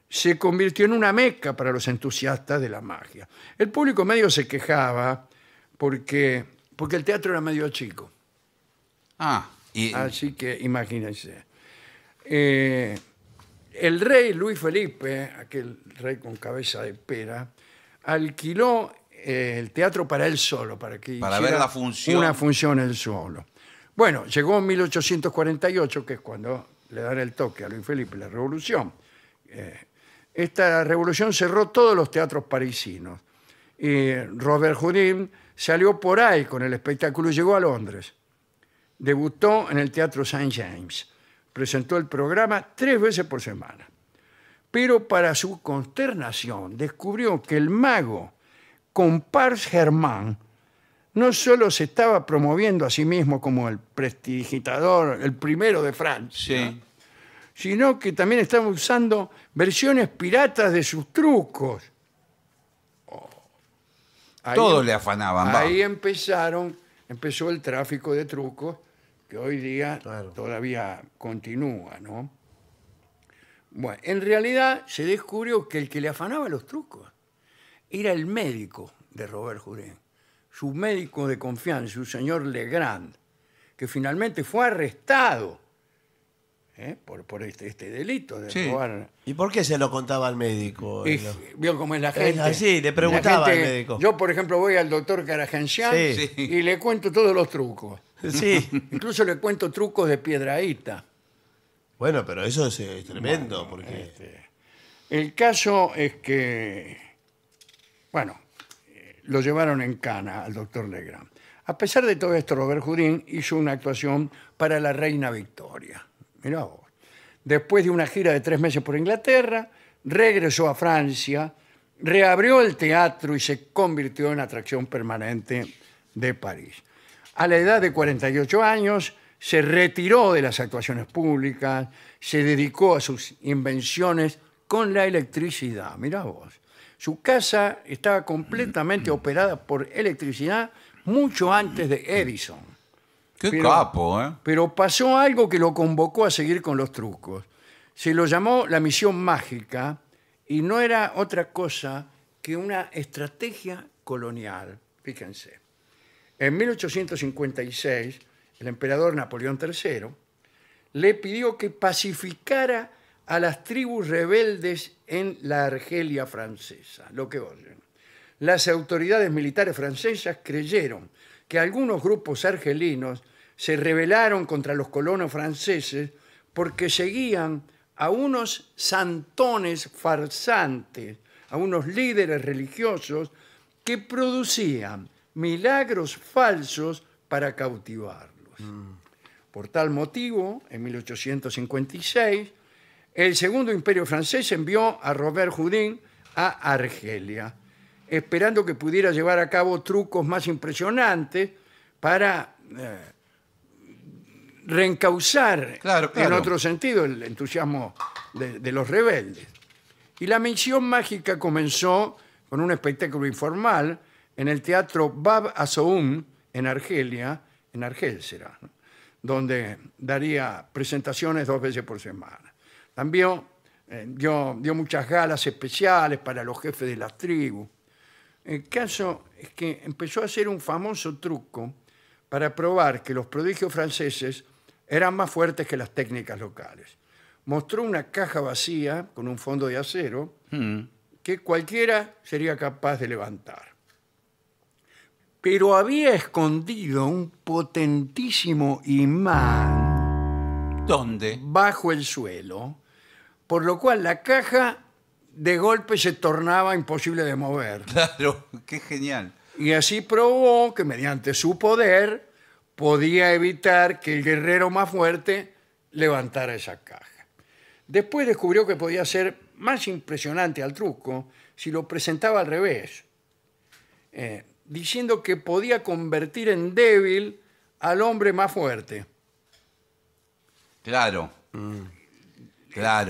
se convirtió en una meca para los entusiastas de la magia. El público medio se quejaba porque, porque el teatro era medio chico. Ah, y, Así que imagínense. Eh, el rey Luis Felipe, aquel rey con cabeza de pera, alquiló eh, el teatro para él solo, para que Para función. una función él solo. Bueno, llegó en 1848, que es cuando le dan el toque a Luis Felipe, la revolución. Eh, esta revolución cerró todos los teatros parisinos. Y Robert Houdin salió por ahí con el espectáculo y llegó a Londres. Debutó en el Teatro St. James. Presentó el programa tres veces por semana. Pero para su consternación descubrió que el mago compars Germán no solo se estaba promoviendo a sí mismo como el prestigitador, el primero de Francia, sino que también estaba usando versiones piratas de sus trucos. Oh. a Todo le afanaban. Ahí empezaron, empezó el tráfico de trucos que hoy día todavía continúa, ¿no? Bueno, en realidad se descubrió que el que le afanaba los trucos era el médico de Robert Jurén, su médico de confianza, un señor Legrand, que finalmente fue arrestado ¿eh? por, este, este, delito de ¿Y por qué se lo contaba al médico? vio cómo es la gente. así, le preguntaba al médico. Yo, por ejemplo, voy al doctor carajan y le cuento todos los trucos. Sí. Incluso le cuento trucos de piedraíta. Bueno, pero eso es, tremendo. porque... Este, el caso es que bueno, eh, lo llevaron en cana al doctor Legrand. A pesar de todo esto, Robert Houdin hizo una actuación para la reina Victoria. Mirá vos. Después de una gira de tres meses por Inglaterra, regresó a Francia, reabrió el teatro y se convirtió en atracción permanente de París. A la edad de 48 años, se retiró de las actuaciones públicas, se dedicó a sus invenciones con la electricidad. Mirá vos. Su casa estaba completamente operada por electricidad mucho antes de Edison. Qué capo, ¿eh? Pero pasó algo que lo convocó a seguir con los trucos. Se lo llamó la misión mágica y no era otra cosa que una estrategia colonial. Fíjense. En 1856, el emperador Napoleón III le pidió que pacificara a las tribus rebeldes en la Argelia francesa, lo que oyen. Las autoridades militares francesas creyeron que algunos grupos argelinos se rebelaron contra los colonos franceses porque seguían a unos santones farsantes, a unos líderes religiosos que producían milagros falsos para cautivarlos. Mm. Por tal motivo, en 1856, el segundo imperio francés envió a Robert Houdin a Argelia, esperando que pudiera llevar a cabo trucos más impresionantes para eh, reencauzar en otro sentido el entusiasmo de, los rebeldes. Y la misión mágica comenzó con un espectáculo informal en el teatro Bab Azoum en Argelia, en Argel será, donde daría presentaciones dos veces por semana. También eh, dio, muchas galas especiales para los jefes de las tribus. El caso es que empezó a hacer un famoso truco para probar que los prodigios franceses eran más fuertes que las técnicas locales. Mostró una caja vacía con un fondo de acero mm. que cualquiera sería capaz de levantar. Pero había escondido un potentísimo imán. ¿Dónde? Bajo el suelo por lo cual la caja de golpe se tornaba imposible de mover. Claro, qué genial. Y así probó que mediante su poder podía evitar que el guerrero más fuerte levantara esa caja. Después descubrió que podía ser más impresionante al truco si lo presentaba al revés, eh, diciendo que podía convertir en débil al hombre más fuerte. Claro. Mm.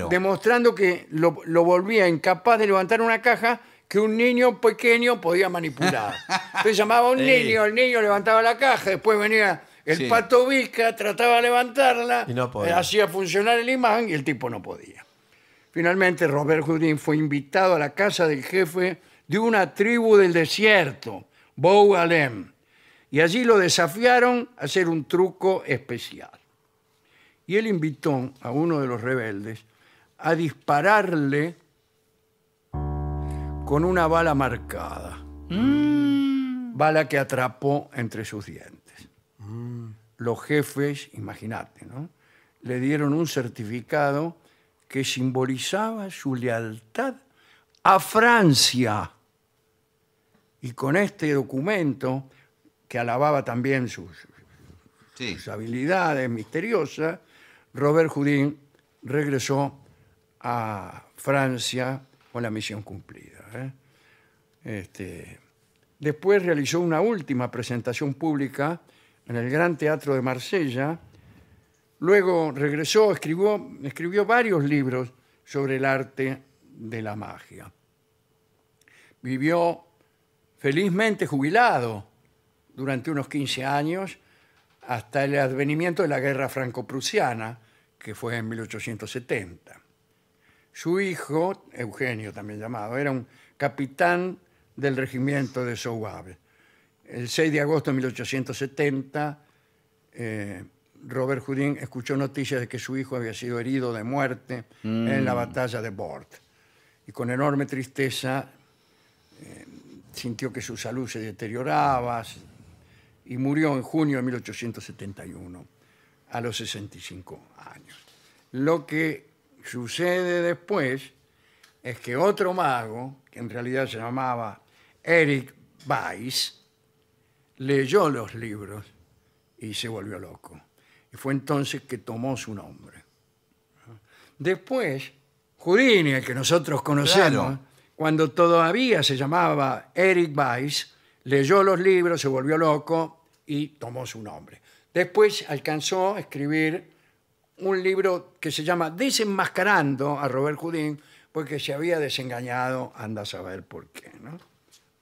Demostrando que lo, volvía incapaz de levantar una caja que un niño pequeño podía manipular. Entonces llamaba un niño, el niño levantaba la caja, después venía el pato Vica, trataba de levantarla, Y no hacía funcionar el imán y el tipo no podía. Finalmente, Robert Houdin fue invitado a la casa del jefe de una tribu del desierto, Bou y allí lo desafiaron a hacer un truco especial y él invitó a uno de los rebeldes a dispararle con una bala marcada. Mm. Bala que atrapó entre sus dientes. Mm. Los jefes, imagínate, ¿no? Le dieron un certificado que simbolizaba su lealtad a Francia. Y con este documento, que alababa también sus habilidades misteriosas, Robert Houdin regresó a Francia con la misión cumplida. ¿eh? Este, después realizó una última presentación pública en el Gran Teatro de Marsella. Luego regresó, escribió, escribió varios libros sobre el arte de la magia. Vivió felizmente jubilado durante unos 15 años hasta el advenimiento de la guerra franco-prusiana, que fue en 1870. Su hijo, Eugenio también llamado, era un capitán del regimiento de Souabe. El 6 de agosto de 1870, eh, Robert Houdin escuchó noticias de que su hijo había sido herido de muerte en la mm. batalla de Bord. Y con enorme tristeza eh, sintió que su salud se deterioraba y murió en junio de 1871, a los 65 años. Lo que sucede después es que otro mago, que en realidad se llamaba Eric Weiss, leyó los libros y se volvió loco. Y fue entonces que tomó su nombre. Después, Houdini, el que nosotros conocemos, cuando todavía se llamaba Eric Weiss, leyó los libros, se volvió loco y tomó su nombre. Después alcanzó a escribir un libro que se llama Desenmascarando a Robert Houdin, porque se había desengañado, anda a saber por qué. ¿no?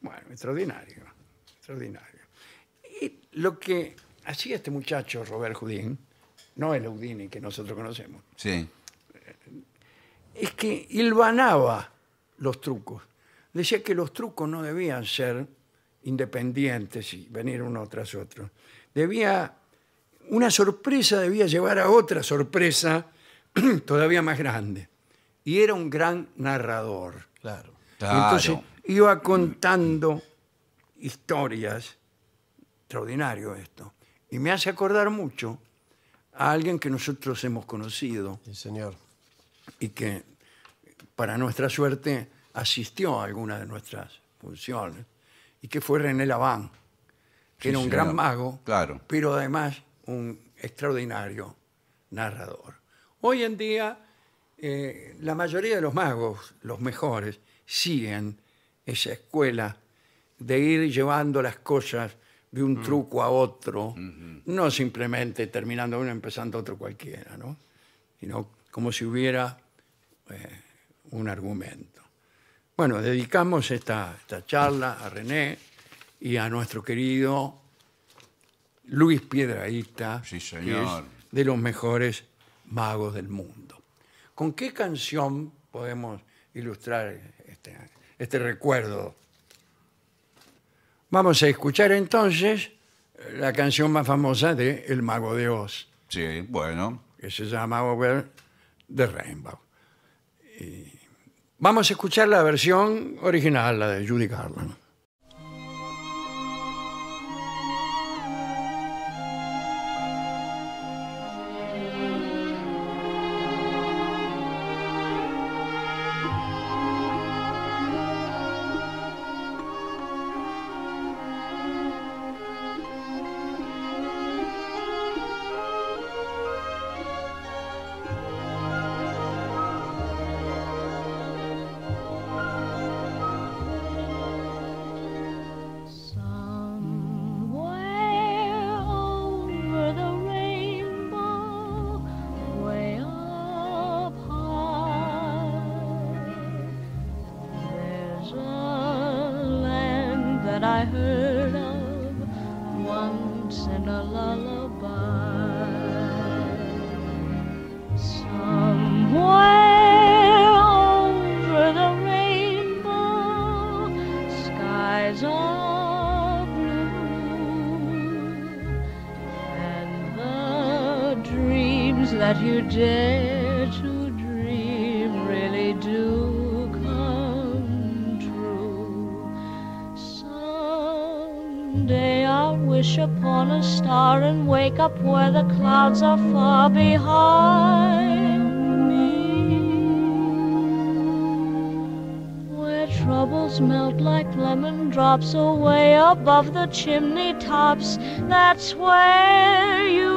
Bueno, extraordinario, extraordinario. Y lo que hacía este muchacho, Robert Houdin, no el Houdini que nosotros conocemos, sí. es que hilvanaba los trucos. Decía que los trucos no debían ser independientes y venir uno tras otro. Debía una sorpresa debía llevar a otra sorpresa todavía más grande. Y era un gran narrador. Claro. Entonces iba contando historias, extraordinario esto, y me hace acordar mucho a alguien que nosotros hemos conocido Sí, señor. y que para nuestra suerte asistió a alguna de nuestras funciones, y que fue René Laván, que era un gran mago, Claro. pero además un extraordinario narrador. Hoy en día, eh, la mayoría de los magos, los mejores, siguen esa escuela de ir llevando las cosas de un mm. truco a otro, no simplemente terminando uno empezando otro cualquiera, ¿no? sino como si hubiera eh, un argumento. Bueno, dedicamos esta, esta charla a René y a nuestro querido Luis Piedraíta, de los mejores magos del mundo. ¿Con qué canción podemos ilustrar este, este, recuerdo? Vamos a escuchar entonces la canción más famosa de El Mago de Oz. Sí, bueno. Que se llama Over the Rainbow. vamos a escuchar la versión original, la de Judy Garland. and wake up where the clouds are far behind me. Where troubles melt like lemon drops away above the chimney tops, that's where you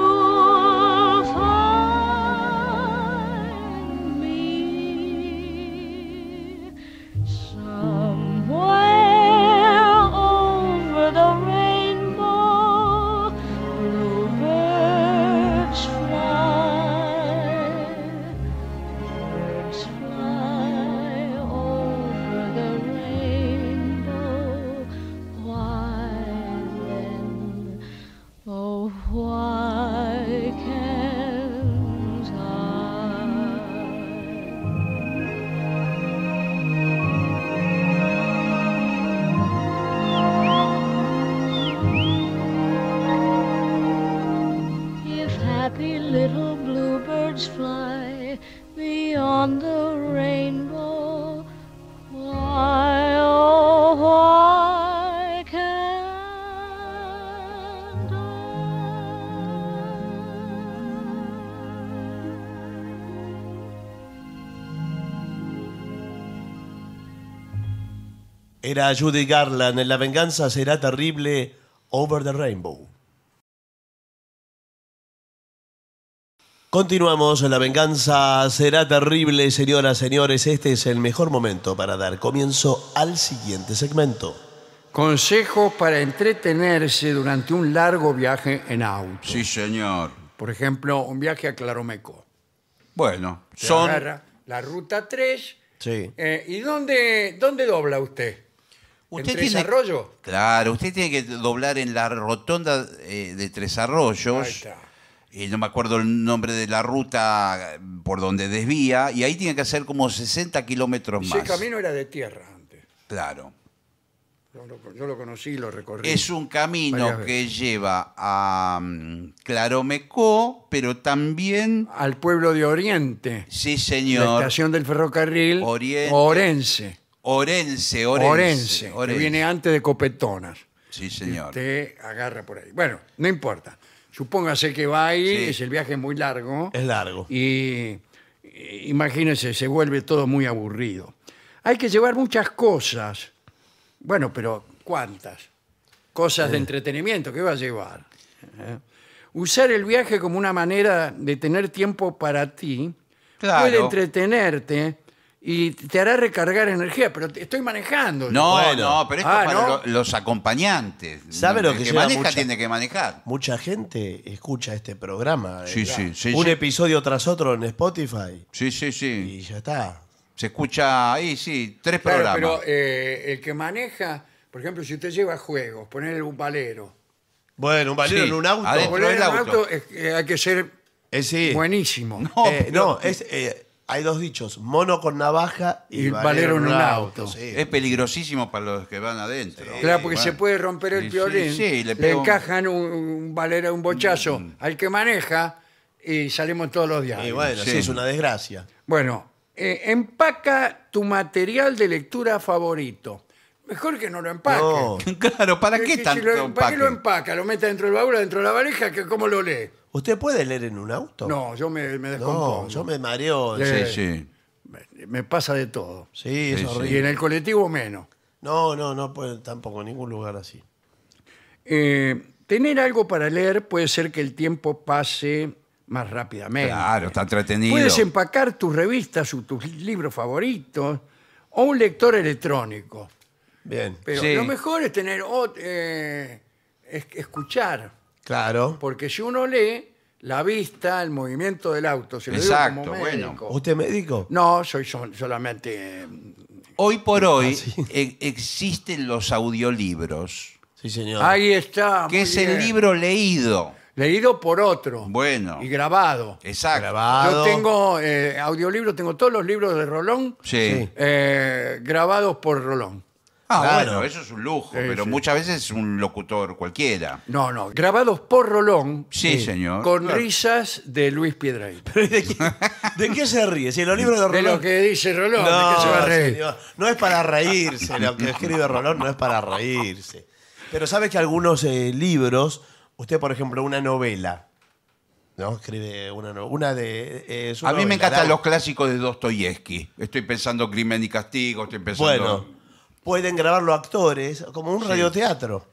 era Judy Garland en La venganza será terrible, Over the Rainbow. Continuamos, en la venganza será terrible, señoras, señores. Este es el mejor momento para dar comienzo al siguiente segmento. Consejos para entretenerse durante un largo viaje en auto. Sí, señor. Por ejemplo, un viaje a Claromeco. Bueno, son... la ruta 3. Sí. Eh, ¿Y dónde, dónde dobla usted? Usted ¿En tiene, Tres Arroyos? Claro, usted tiene que doblar en la rotonda eh, de Tres Arroyos. Y no me acuerdo el nombre de la ruta por donde desvía, y ahí tiene que hacer como 60 kilómetros más. Ese camino era de tierra antes. Claro. Yo lo, conocí lo recorrí. Es un camino que lleva a mm, Claromecó, pero también... Al pueblo de Oriente. Sí, señor. La estación del ferrocarril Oriente. Orense. Orense, Orense. Orense, que viene antes de Copetonas. Sí, señor. Te agarra por ahí. Bueno, no importa. Supóngase que va ahí, es el viaje muy largo. Es largo. y imagínese, se vuelve todo muy aburrido. Hay que llevar muchas cosas. Bueno, pero ¿cuántas? Cosas de entretenimiento, ¿qué va a llevar? Eh, usar el viaje como una manera de tener tiempo para ti Claro. puede entretenerte y te hará recargar energía, pero estoy manejando. No, no, pero esto ah, para los acompañantes. ¿Sabe lo El que maneja tiene que manejar. Mucha gente escucha este programa. Eh. Sí, sí, sí, Un episodio tras otro en Spotify Sí, sí, sí. y ya está. Se escucha ahí, sí, tres programas. pero eh, el que maneja, por ejemplo, si usted lleva juegos, ponerle un balero. Bueno, un balero en un auto. Poner un auto. hay que ser eh, buenísimo. No, es, hay dos dichos, mono con navaja y, valero en un auto. Es peligrosísimo para los que van adentro. Claro, porque se puede romper el piolín, le encajan un, valero, un bochazo mm, mm. al que maneja y salimos todos los días. Y bueno, sí. es una desgracia. Bueno, eh, empaca tu material de lectura favorito. Mejor que no lo empaque. Claro, ¿para qué tanto lo- ¿Para qué lo empaca? Lo mete dentro del baúl, dentro de la valija, que cómo lo lee. ¿Usted puede leer en un auto? No, yo me, me descompongo. yo me mareo. Sí, sí. Me, pasa de todo. Sí, Y en el colectivo menos. No, no, no puede tampoco, en ningún lugar así. Eh, tener algo para leer puede ser que el tiempo pase más rápidamente. Claro, está entretenido. Puedes empacar tus revistas o tus libros favoritos o un lector electrónico. Bien. Pero lo mejor es tener eh, es- escuchar Claro. Porque si uno lee la vista, el movimiento del auto, se lo digo Exacto, bueno. ¿Usted es médico? No, soy solamente... Eh, hoy por ah, hoy e-, existen los audiolibros, Sí, señor. Ahí está. que es el libro leído. Leído por otro. Bueno. Y grabado. Exacto. Yo tengo eh, audiolibros, tengo todos los libros de Rolón eh, grabados por Rolón. Ah, bueno. eso es un lujo, pero muchas veces es un locutor cualquiera. No, no, grabados por Rolón. Sí, eh, señor. Con risas de Luis Piedraí. ¿De qué, se ríe? Si los libros de De lo que dice Rolón, no es para reírse, lo que escribe Rolón no es para reírse. Pero sabes que algunos eh, libros, usted, por ejemplo, una novela, ¿no? Escribe una, novela. una de. Eh, a mí me encantan los clásicos de Dostoyevsky. Estoy pensando Crimen y Castigo, estoy pensando... Bueno, pueden grabar los actores como un radioteatro,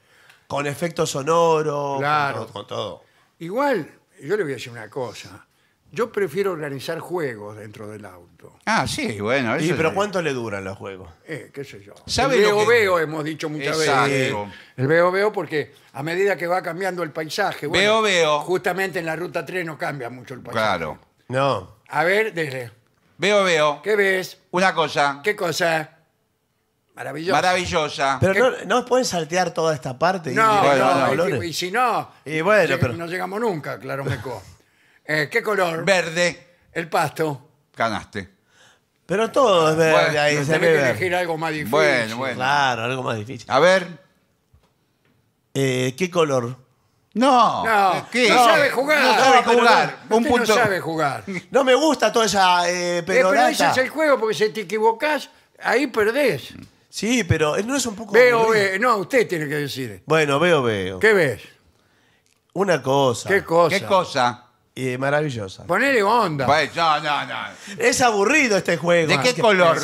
con efectos sonoros, Claro. con, todo. Igual, yo le voy a decir una cosa. Yo prefiero organizar juegos dentro del auto. Ah, sí, bueno. Y, pero ¿cuánto le duran los juegos? Eh, qué sé yo. ¿Sabe el veo veo, hemos dicho muchas veces. Eh, el veo veo porque a medida que va cambiando el paisaje, Veo-veo. justamente en la ruta 3 no cambia mucho el paisaje. Claro. No. A ver, desde Veo, veo. ¿qué ves? Una cosa. ¿Qué cosa? Maravillosa. Pero no, no pueden saltear toda esta parte. y No, no, y- si no, Y bueno, no llegamos nunca, claro, Meco. Eh, ¿Qué color? Verde, El pasto. ganaste. Pero todo es verde ahí. que elegir algo más difícil. Bueno, bueno. Claro, algo más difícil. A ver. Eh, ¿Qué color? No. No, eh, ¿qué? no sabe jugar. No sabe jugar. Un no sabe jugar. No me gusta toda esa eh, pero es el juego, porque si te equivocás, ahí perdés. Sí, pero no es un poco. Veo, veo. No, usted tiene que decir. Bueno, veo, veo. ¿Qué ves? Una cosa. ¿Qué cosa? ¿Qué cosa? Y maravillosa. Ponele onda. no, no, no. Es aburrido este juego. ¿De qué color?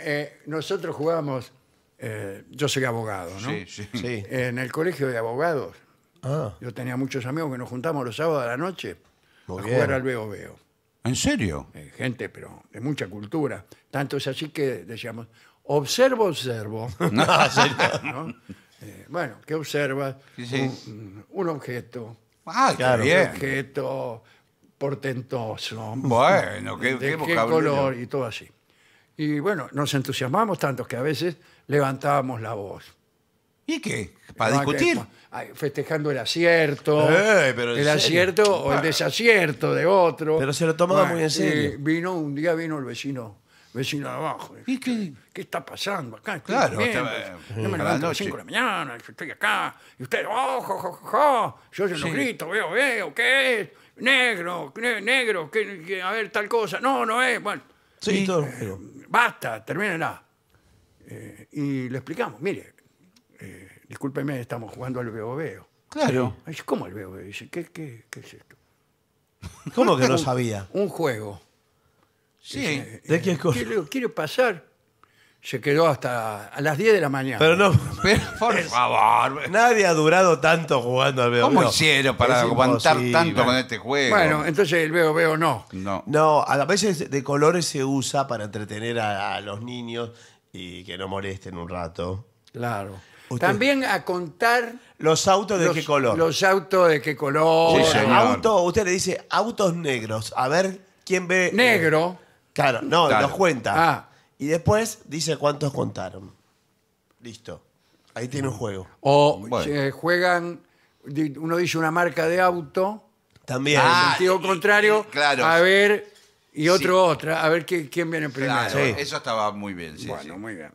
Eh, nosotros jugábamos... Eh, yo soy abogado, ¿no? Sí, sí. En el colegio de abogados, ah. yo tenía muchos amigos que nos juntamos los sábados de la noche a jugar al veo veo. ¿En serio? Eh, gente, pero de mucha cultura. Tanto es así que decíamos, observo, observo. Ah, no, eh, bueno, ¿qué observas? Mm, un, objeto. Ah, claro. Un objeto portentoso. Bueno, qué, de qué, color y todo así. Y bueno, nos entusiasmamos tanto que a veces levantábamos la voz. ¿Y qué? ¿Para discutir? Festejando el acierto, eh, el acierto o el desacierto de otro. Pero se lo tomaba muy en serio. Eh, vino, un día vino el vecino vecino de abajo. ¿Y qué? ¿Qué está pasando acá? Claro, me levanto a las 5 de la mañana, estoy acá, y usted, ojo, oh, ojo, ojo, yo soy los Sí. veo, veo, ¿qué es? Negro, negro, a ver, tal cosa. No, no es, bueno, Sí, todo. Eh, basta, termínenla. Eh, y le explicamos, mire, eh, discúlpeme, estamos jugando al veo, veo. Claro. ¿cómo al veo, veo? Dice, ¿qué, qué, qué es esto? ¿Cómo que no sabía? Un juego. Sí. ¿De eh, qué cosa? Quiero, pasar. Se quedó hasta a las 10 de la mañana. Pero no, por favor. nadie ha durado tanto jugando al veo. ¿Cómo hicieron para aguantar tanto con este juego? Bueno, entonces el veo, veo, no. No. No, a veces de colores se usa para entretener a, los niños y que no molesten un rato. Claro. También a contar ¿Los autos de qué color? los autos de qué color. usted le dice autos negros. A ver quién ve. Eh, Negro. Claro, no, los cuenta. Ah. Y después dice cuántos contaron. Listo. Ahí tiene un juego. O eh, juegan, uno dice una marca de auto, También. Ah, sentido contrario, claro. a ver, y otro otra, a ver quién viene primero. eso estaba muy bien. sí, Bueno, muy bien.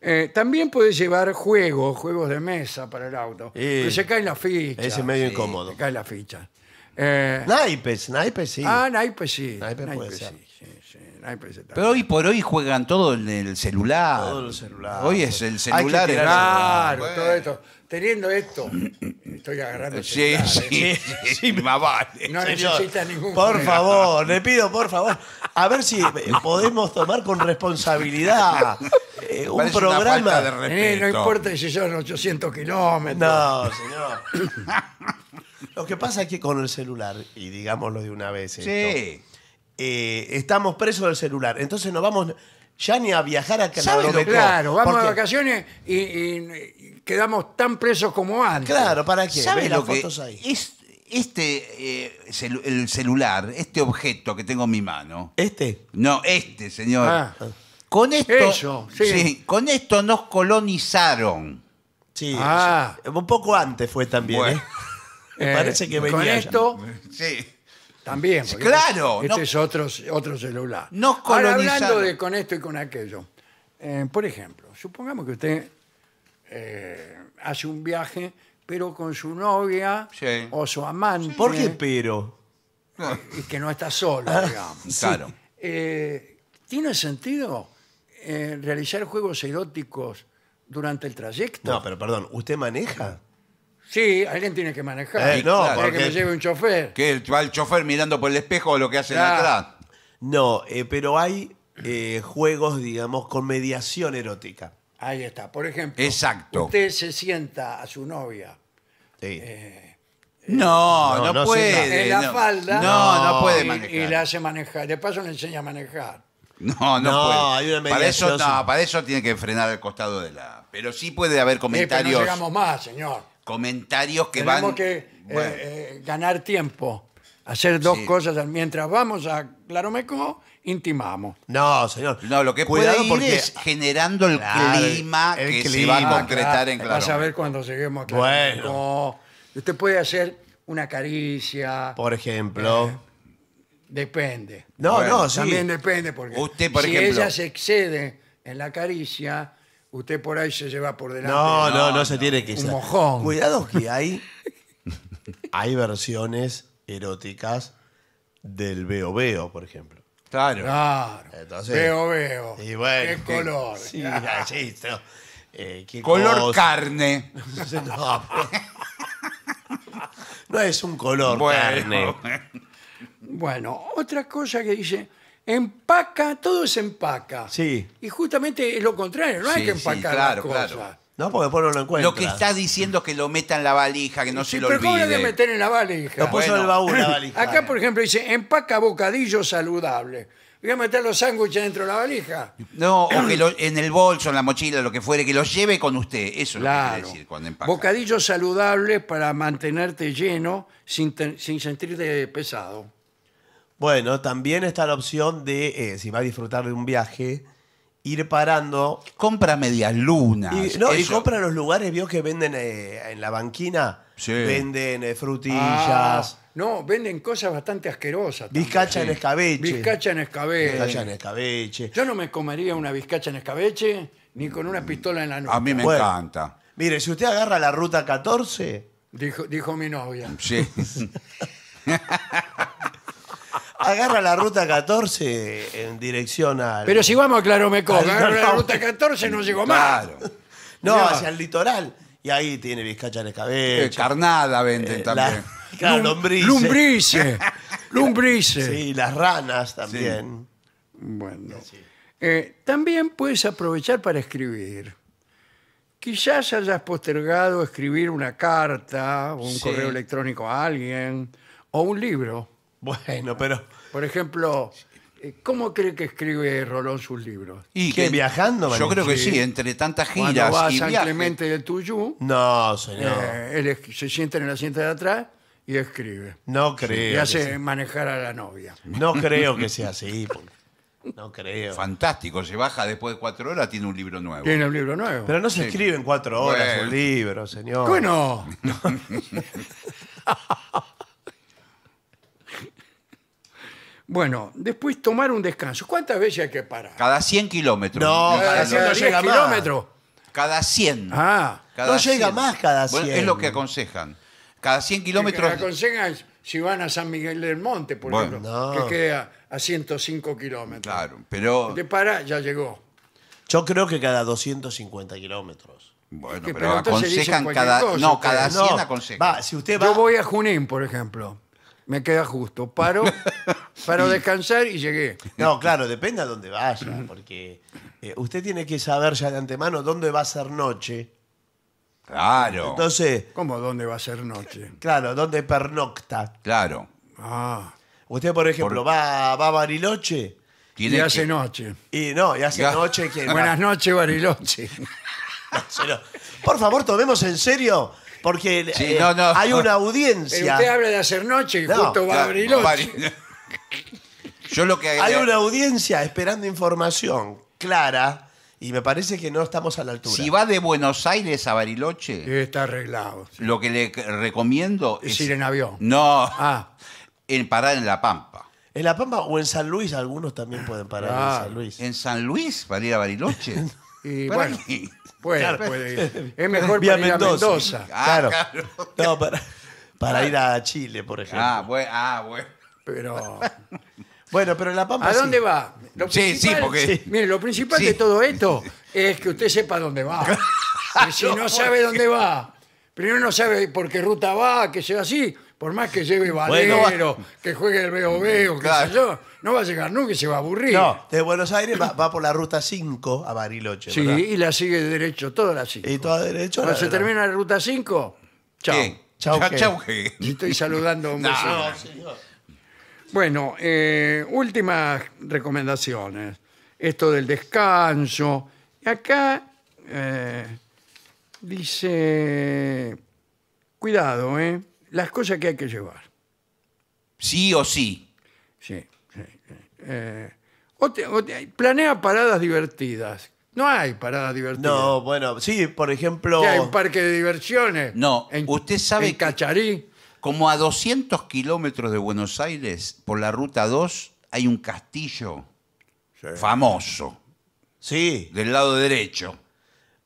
Eh, también puedes llevar juegos, juegos de mesa para el auto. Pero se caen las fichas. Ese es medio incómodo. Se caen las fichas. Eh, naipes, naipes sí. Ah, naipes sí. Naipes puede ser. sí. Pero hoy por hoy juegan todo en el celular. Todo el celular. Hoy es el celular. Hay todo esto. Teniendo esto, estoy agarrando el celular, ¿eh? sí, sí, sí, más vale. No necesita ningún. Por favor, le pido, por favor, a ver si eh, podemos tomar con responsabilidad eh, un programa. de Eh, no importa si son 800 kilómetros. No, señor. Lo que pasa es que con el celular, y digámoslo de una vez, Sí. Eh, estamos presos del celular. Entonces no vamos ya ni a viajar a Canadá. Claro, vamos de vacaciones y, quedamos tan presos como antes. Claro, ¿para qué? ¿Sabes lo que fotos ahí. es este eh, el celular, este objeto que tengo en mi mano? ¿Este? No, este, señor. Ah. Con esto, con esto nos colonizaron. Sí. Ah. Un poco antes fue también, ¿eh? Me parece que venía Con esto Sí. También. Claro, Este es otro, otro celular. no hablando de con esto y con aquello. Eh, por ejemplo, supongamos que usted eh, hace un viaje, pero con su novia o su amante. ¿Por qué pero? Eh, y que no está solo, ah, digamos. Claro. ¿Tiene sentido realizar juegos eróticos durante el trayecto? No, pero perdón, ¿usted maneja? Sí, alguien tiene que manejar. Eh, no, para que me lleve un chofer. Que va el chofer mirando por el espejo lo que hace en atrás. No, eh, pero hay eh, juegos, digamos, con mediación erótica. Ahí está. Por ejemplo, Exacto. usted se sienta a su novia Sí. Eh, no, no, puede. en la falda No, no, puede manejar. y le hace manejar. De paso le enseña a manejar. No, no, puede. para eso, no, para eso tiene que frenar al costado de la. Pero sí puede haber comentarios. no llegamos más, señor comentarios que Tenemos van... que eh, eh, ganar tiempo, hacer dos cosas. Mientras vamos a Claromeco, intimamos. No, señor. No, lo que Cuidado porque es generando el clima que se va a concretar en Claromeco. Vas a ver cuando lleguemos a Bueno. Usted puede hacer una caricia. Por ejemplo... Eh, depende. No, no, sí. También depende porque Usted, por si ella se excede en la caricia, usted por ahí se lleva por delante. No, no, no, se tiene que Un mojón. Cuidado que hay, hay versiones eróticas del Veo Veo, por ejemplo. Claro. Claro. Entonces- veo, veo. Y bueno, Qué color. Sí, así, ah, eh, qué Color carne. No, es un color carne. Bueno, otra cosa que dice, empaca, todo se empaca. Sí. Y justamente es lo contrario, no hay que empacar claro, claro. No, porque después lo Lo que está diciendo es que lo meta en la valija, que no se lo olvide. ¿cómo lo meter en la valija? Lo puso en el baúl la valija. Acá, por ejemplo, dice, empaca bocadillos saludables. Voy a meter los sándwiches dentro de la valija. No, o que en el bolso, en la mochila, lo que fuere, que los lleve con usted. Eso es lo que quiere decir cuando empaca. Bocadillos saludables para mantenerte lleno sin sentirte pesado. Bueno, también está la opción de, eh, si va a disfrutar de un viaje, ir parando. Compra medias lunas. Y, compra los lugares, vio que venden eh, en la banquina, sí. venden eh, frutillas. Ah, no, venden cosas bastante asquerosas. Vizcacha en escabeche. Vizcacha en escabeche. Vizcacha en escabeche. Yo no me comería una vizcacha en escabeche ni con una pistola en la nuca. A mí me encanta. Mire, si usted agarra la ruta 14. Dijo, dijo mi novia. Sí. agarra la ruta 14 en dirección al. Pero si vamos a Claromeco, Agarra la ruta 14 no llegó más. Claro. No, hacia el litoral. Y ahí tiene Vizcacha en cabeza eh, carnada venden eh, también. claro, Lombrice. Lombrice. Sí, las ranas también. Bueno. Eh, también puedes aprovechar para escribir. Quizás hayas postergado escribir una carta o un correo electrónico a alguien o un libro. Bueno, pero. Por ejemplo, eh, ¿cómo cree que escribe Rolón sus libros? ¿Y que viajando? Yo creo que sí, entre tantas giras. y de Tuyú, No, señor. Eh, él se sienta en la asiento de atrás y escribe. No creo. Y hace manejar a la novia. No creo que sea así. No creo. Fantástico, se baja después de cuatro horas, tiene un libro nuevo. Tiene un libro nuevo. Pero no se escribe en cuatro horas un libro, señor. Bueno, Bueno, después tomar un descanso. ¿Cuántas veces hay que parar? Cada 100 kilómetros. No, cada 100 no llega más. kilómetros. Cada 100. Ah, cada no llega más cada 100. Bueno, es lo que aconsejan. Cada 100 kilómetros. Lo que aconsejan si van a San Miguel del Monte, por ejemplo, no. que queda a 105 kilómetros. Claro, pero... te para, ya llegó. Yo creo que cada 250 kilómetros. Bueno, pero, aconsejan cada... no, cada 100 aconsejan. Va, si usted va... Yo voy a Junín, por ejemplo me queda justo. Paro, paro descansar y llegué. No, claro, depende a dónde vaya, porque eh, usted tiene que saber ya de antemano dónde va a ser noche. Claro, Entonces, ¿Cómo dónde va a ser noche? claro, dónde pernocta. claro. Ah, Usted, por ejemplo, va, va a Bariloche y hace noche. y no, y hace noche Buenas noches, Bariloche. Por favor, tomemos en serio porque eh, hay una eh, audiencia. usted habla de hacer noche y justo va a Bariloche. Yo lo que Hay una audiencia esperando información clara y me parece que no estamos a la altura. Si va de Buenos Aires a Bariloche, está arreglado. lo que le recomiendo es, ir en avión. No, Ah, en parar en La Pampa. En La Pampa o en San Luis, algunos también pueden parar en San Luis. ¿En San Luis para ir a Bariloche? bueno, Puede, ir. Es mejor para ir a Mendoza. Ah, claro. para, ir a Chile, por ejemplo. Ah, bueno. Ah, pero, Bueno, pero La Pampa ¿a dónde va? Sí, sí, porque- Mire, lo principal de todo esto es que usted sepa dónde va. si no sabe dónde va, primero no sabe por qué ruta va, que sea así, por más que lleve Valero, que juegue el veo veo, qué yo, no va a llegar nunca y se va a aburrir. No, de Buenos Aires va, por la ruta 5 a Bariloche. sí, y la sigue derecho, toda la 5. Y toda derecho. Cuando se termina la ruta 5, chao. Chau, Estoy saludando a Bueno, eh, últimas recomendaciones. Esto del descanso. Y Acá eh, dice, cuidado, ¿eh? las cosas que hay que llevar. Sí o sí. Sí. Eh, planea paradas divertidas. No hay paradas divertidas. No, bueno, sí, por ejemplo. hay un parque de diversiones. No, usted sabe en Cacharí. Como a 200 kilómetros de Buenos Aires, por la ruta 2, hay un castillo famoso Sí, del lado derecho.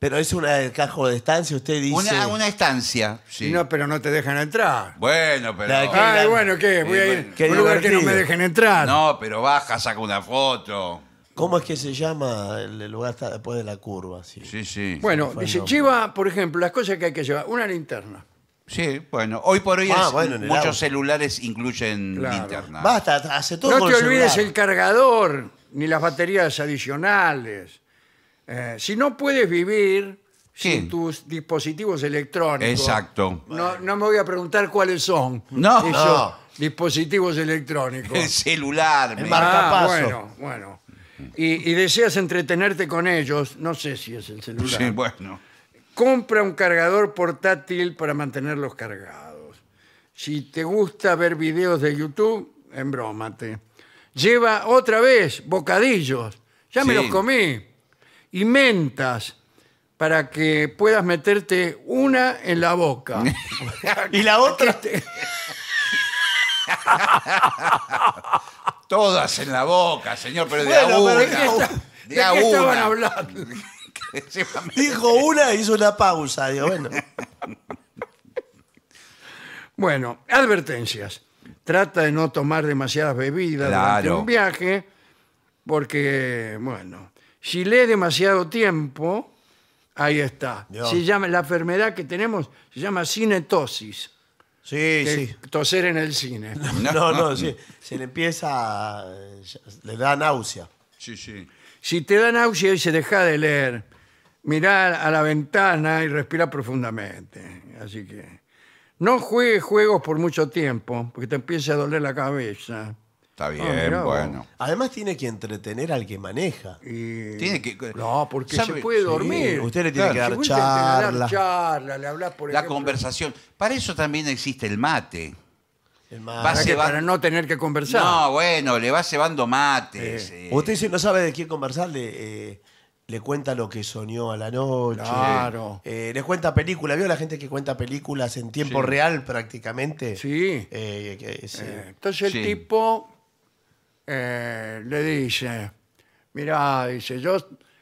Pero es una cajo de estancia, usted dice. Una, estancia, sí. No, pero no te dejan entrar. Bueno, pero. Ah, Ay, bueno, ¿qué? Eh, Voy a ir un lugar que no me dejen entrar. No, pero baja, saca una foto. ¿Cómo es que se llama el lugar hasta después de la curva? Sí. Sí, bueno, dice, por ejemplo, las cosas que hay que llevar. Una linterna. Sí, bueno. Hoy por hoy ah, muchos celulares incluyen linterna. Basta, hace todo No te olvides el cargador, ni las baterías adicionales. Eh, si no puedes vivir sin tus dispositivos electrónicos. Exacto. No, me voy a preguntar cuáles son No. dispositivos electrónicos. El celular. El ah, bueno, bueno. Y, deseas entretenerte con ellos, no sé si es el celular. Sí, bueno. Compra un cargador portátil para mantenerlos cargados. Si te gusta ver videos de YouTube, embrómate. Lleva otra vez bocadillos. Ya me los comí y mentas para que puedas meterte una en la boca. y la otra. Todas en la boca, señor, pero de a ¿de hablando? Dijo una e hizo una pausa. bueno, advertencias. Trata de no tomar demasiadas bebidas durante un viaje, porque, bueno, si lee demasiado tiempo, ahí está. Se llama, la enfermedad que tenemos se llama cinetosis. Sí, sí. Toser en el cine. No, no, sí. Se le empieza. Le da náusea. Sí, sí. Si te da náusea y se deja de leer, mirá a la ventana y respira profundamente. Así que no juegues juegos por mucho tiempo, porque te empieza a doler la cabeza. Está ah, bien, bueno. Además tiene que entretener al que maneja. Y- Tiene que- eh, No, porque ya se puede dormir. usted le tiene que dar charla. le habla por La conversación. Para eso también existe el mate. El para no tener que conversar. No, bueno, le va cebando mate. Eh. Usted si no sabe de quién conversar, eh, le, cuenta lo que soñó a la noche. Claro. le cuenta películas. ¿Vio la gente que cuenta películas en tiempo real prácticamente? Sí. Entonces el tipo eh, le dice, mira, dice, yo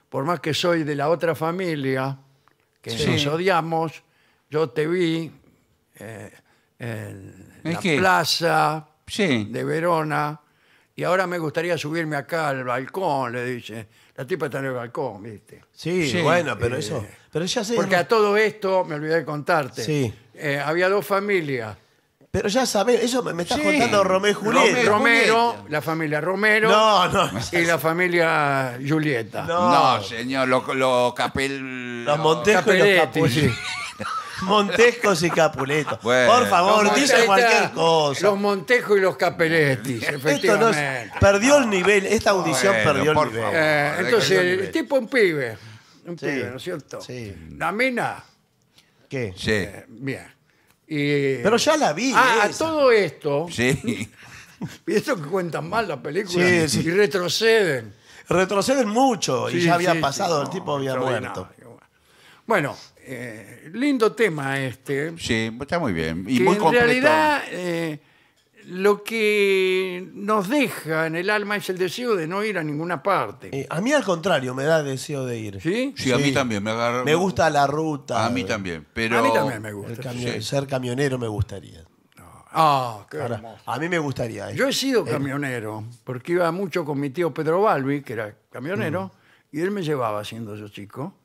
por más que soy de la otra familia, que nos odiamos, yo te vi eh, en la plaza Sí. de Verona y ahora me gustaría subirme acá al balcón, le dice. La tipa está en el balcón, viste. Sí, bueno, pero eh, eso. Pero Porque a todo esto, me olvidé de contarte, había dos familias. Pero ya sabes, eso me, me estás contando Romeo y Julieta. Romero, la familia Romero No, no. y la familia Julieta. No. señor, los capel... Los Montescos y los Capuletis. Montescos y Capuletos. Por favor, dicen dice cualquier cosa. Los Montejos y los Capuletos, Esto efectivamente. perdió el nivel, esta audición perdió el nivel. Eh, entonces, el tipo un pibe, un pibe, ¿no es cierto? Sí. La mina, ¿Qué? Sí. Eh, bien. Eh, pero ya la vi. Ah, a todo esto, Sí. y esto que cuentan mal las películas y retroceden. Retroceden mucho y ya había pasado, el tipo había muerto. Bueno, eh, lindo tema este. Sí, está muy bien. Y que muy en realidad eh, lo que nos deja en el alma es el deseo de no ir a ninguna parte. Eh, a mí al contrario me da deseo de ir. ¿Sí? a mí también. Me, agarra- gusta la ruta. A mí también. Pero... A mí también me gusta. Ser camionero me gustaría. Ah, claro. a mí me gustaría. Eh. Yo he sido eh, camionero, porque iba mucho con mi tío Pedro Balbi, que era camionero, mm. y él me llevaba siendo yo chico,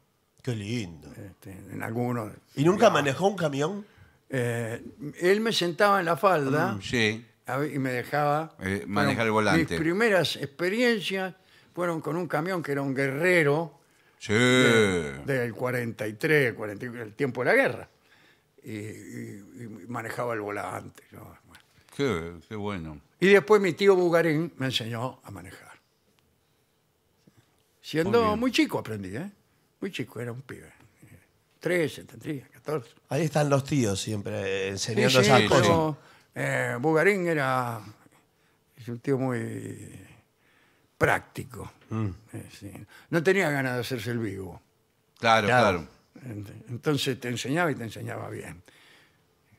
Qué lindo. Este, en algunos. ¿Y nunca manejó un camión? él me sentaba en la falda mm, Sí y me dejaba eh, manejar el volante. Mis primeras experiencias fueron con un camión que era un guerrero Sí. del 43, el tiempo de la guerra. Y, manejaba el volante. Qué, bueno. Y después mi tío Bugarín me enseñó a manejar. Siendo Muy chico aprendí, ¿eh? Muy chico, era un pibe. 13, tendría, 14. Ahí están los tíos siempre eh, enseñando eh, Bugarín era un tío muy práctico. Mm. Eh, no tenía ganas de hacerse el vivo. Claro, claro, Entonces te enseñaba y te enseñaba bien.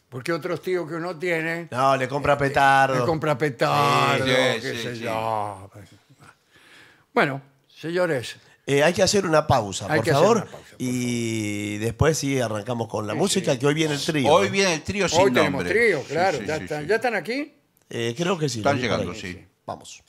Porque otros tíos que uno tiene... No, le compra eh, petardo. le compra petardo, qué sé yo. Pues, bueno, señores, eh, hay que hacer una pausa, por favor. y después sí arrancamos con la música, que hoy viene el trío. Hoy viene el trío sin Hoy tenemos trío, claro. ya, están, aquí? Eh, creo que sí. Están llegando, sí. Vamos.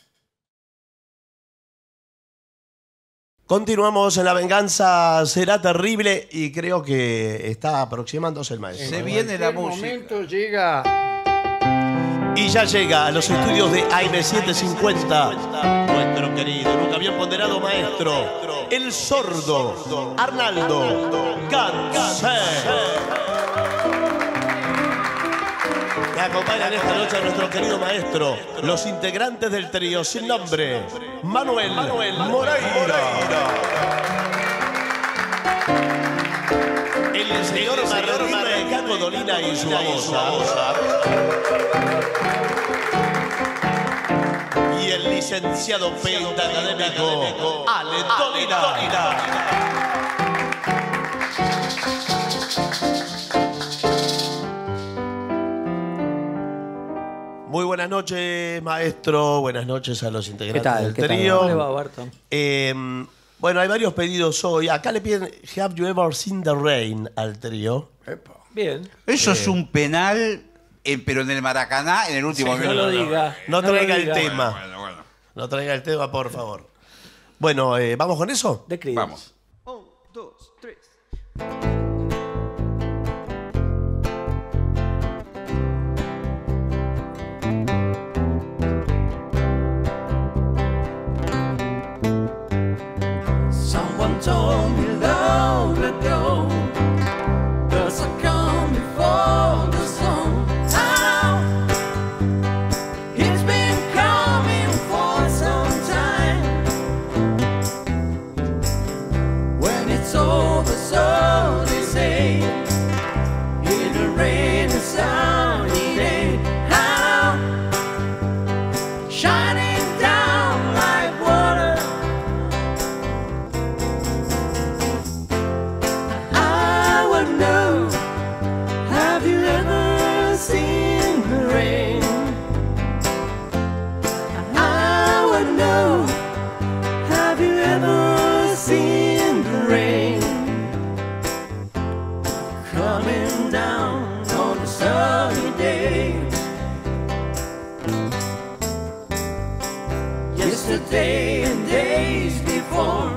Continuamos en La Venganza Será Terrible y creo que está aproximándose el maestro. Se viene la En música. momento llega... Y ya llega a los estudios de AM750 querido, nunca había ponderado maestro, el sordo Arnaldo Que acompañan esta noche a nuestro querido maestro, los integrantes del trío sin nombre, Manuel, Manuel Moreira. El señor Marrecaco Dolina y su amigo el licenciado Peña Académico Ale Muy buenas noches, maestro. Buenas noches a los integrantes del trío. ¿Cómo le va, Barton? Eh, bueno, hay varios pedidos hoy. Acá le piden Have You Ever Seen the Rain al trío. Bien. Eso es eh. un penal, eh, pero en el Maracaná, en el último No minuto. lo diga. No, traiga el tema. No traiga el tema, por favor. Bueno, eh, ¿vamos con eso? De Vamos. Un, dos, tres. yesterday and days before.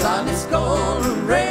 Sun is gonna rain.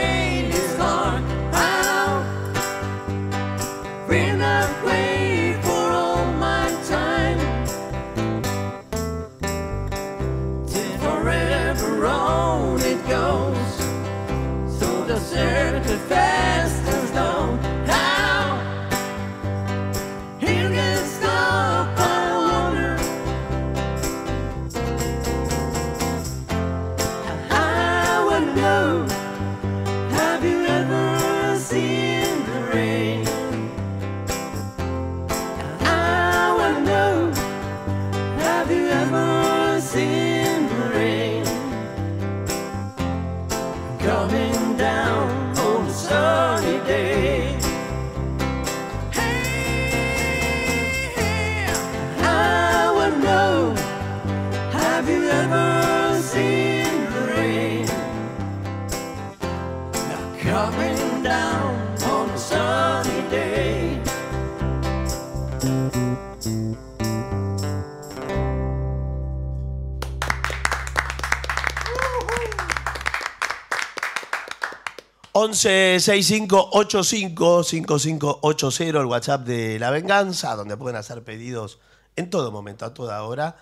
11-6585-5580, el WhatsApp de La Venganza, donde pueden hacer pedidos en todo momento, a toda hora.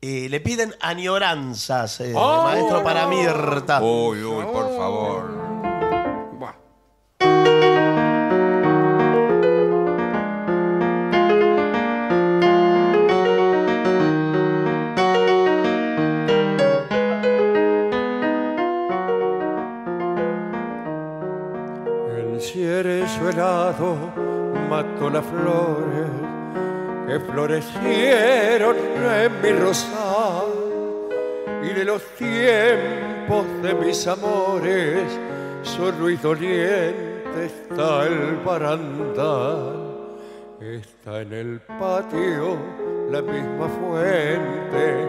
Eh, le piden añoranzas, eh, oh, maestro, para Mirta. Uy, uy, por oh. favor. mató las flores que florecieron en mi rosal y de los tiempos de mis amores solo ruido doliente está el barandal está en el patio la misma fuente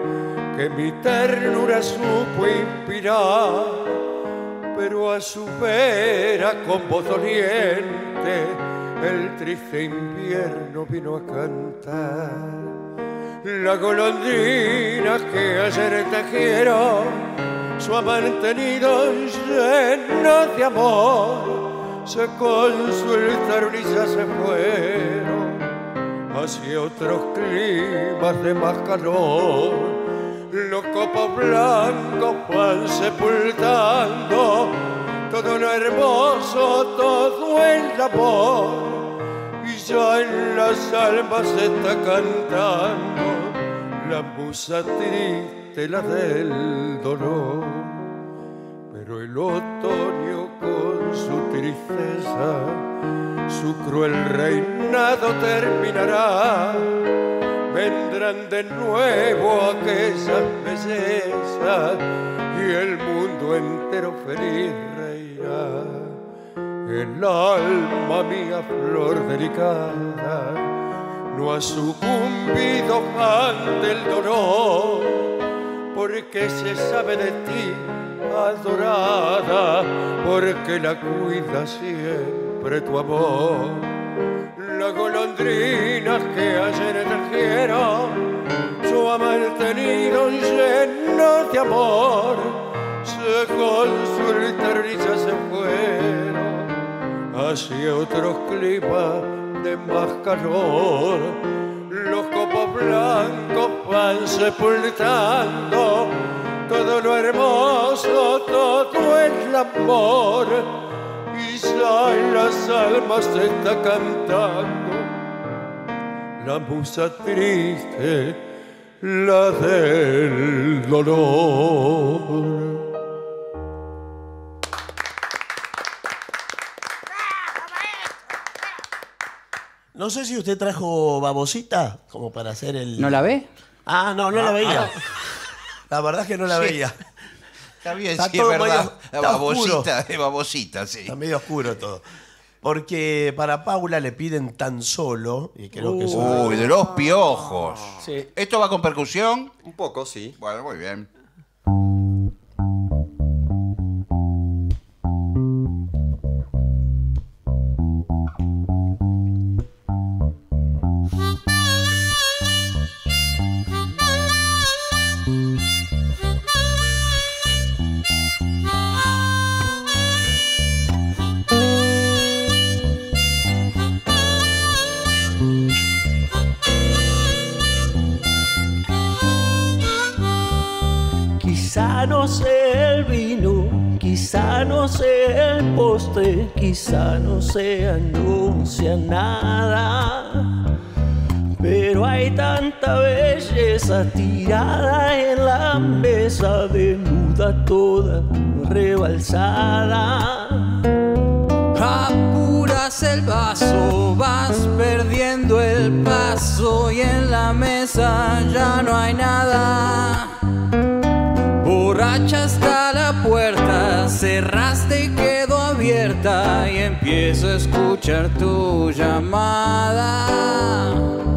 que mi ternura supo inspirar pero a su vera con voz doliente el triste invierno vino a cantar. La golondrina que ayer tejieron su amante lleno de amor se consultaron y ya se fueron hacia otros climas de más calor. Los copos blancos van sepultando todo lo hermoso, todo el amor, y ya en las almas está cantando la musa triste, la del dolor. Pero el otoño con su tristeza, su cruel reinado terminará. Vendrán de nuevo aquellas bellezas y el mundo entero feliz en el alma mía flor delicada, no ha sucumbido ante el dolor, porque se sabe de ti adorada, porque la cuida siempre tu amor. La golondrina que ayer trajeron su amante lleno de amor se con su se fueron hacia otros climas de más calor. Los copos blancos van sepultando todo lo hermoso, todo el amor. Y ya en las almas está cantando la musa triste, la del dolor. No sé si usted trajo babosita como para hacer el. ¿No la ve? Ah, no, no la ah, veía. Ah. La verdad es que no la veía. Está bien, sí, es verdad. babosita, babosita, sí. Está medio oscuro todo. Porque para Paula le piden tan solo, y creo que Uy, de los piojos. ¿Esto va con percusión? Un poco, sí. Bueno, muy bien. no sé el vino, quizá no sé el postre, quizá no se anuncia nada. Pero hay tanta belleza tirada en la mesa, desnuda toda, rebalsada. Apuras el vaso, vas perdiendo el paso y en la mesa ya no hay nada borracha hasta la puerta, cerraste y quedó abierta y empiezo a escuchar tu llamada.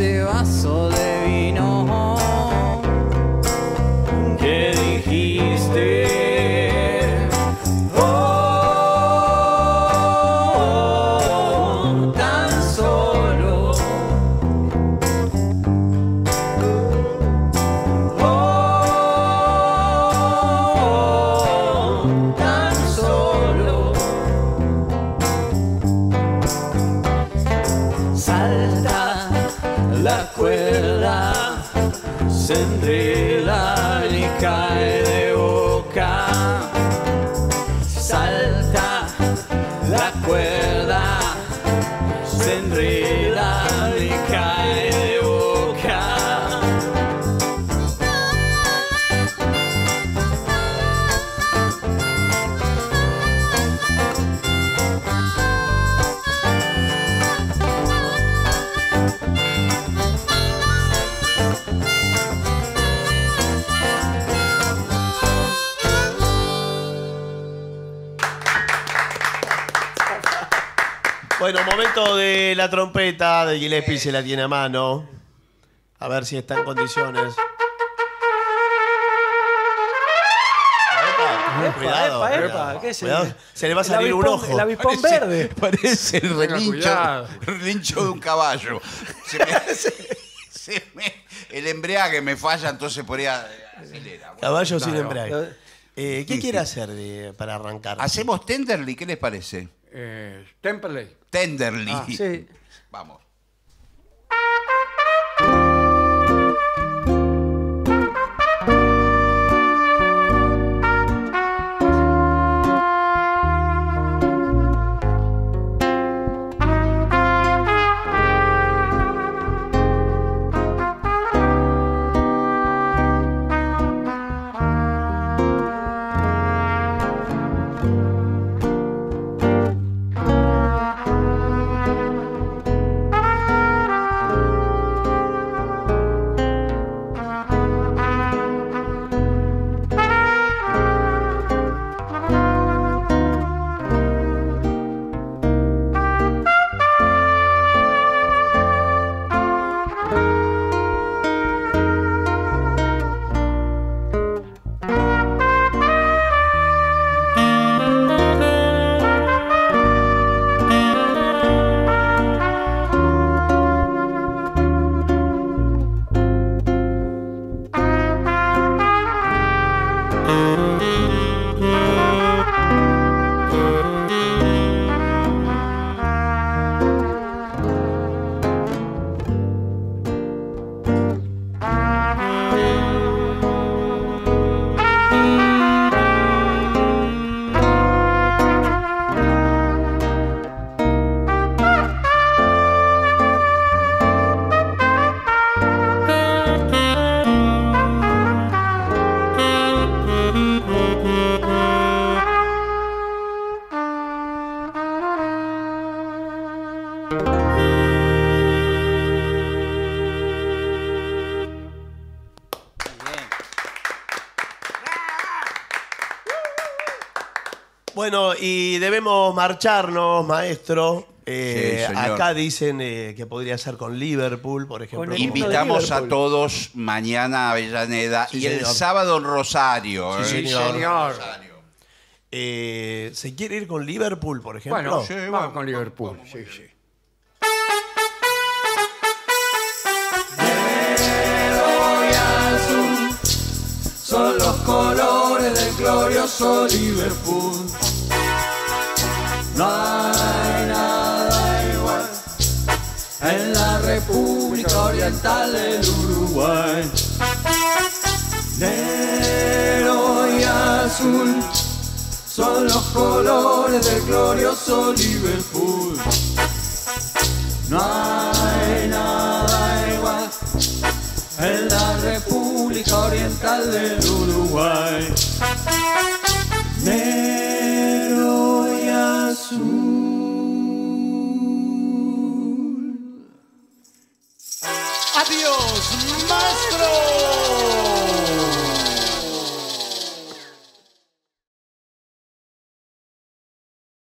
幸せはそれ Bueno, momento de la trompeta de Gillespie, se la tiene a mano. A ver si está en condiciones. cuidado, Se le va a salir un ojo. El avispón parece, verde. Parece el relincho, relincho, de un caballo. el embriague me falla, entonces por ahí caballo sin embrague. Eh, ¿Qué quiere hacer para arrancar? Hacemos Tenderly, ¿qué les parece? Eh, Temperley. Tenderly. Ah, sí. Vamos. marcharnos, maestro. Eh, acá dicen eh, que podría ser con Liverpool, por ejemplo. Invitamos a todos mañana a Avellaneda y el sábado Rosario. ¿eh? señor. ¿Se quiere ir con Liverpool, por ejemplo? Bueno, sí, vamos con Liverpool. sí, sí. son los colores del glorioso Liverpool. No hay nada igual en la República Oriental del Uruguay. Negro y azul son los colores del glorioso Liverpool. No hay nada igual en la República Oriental del Uruguay. Adiós, maestro.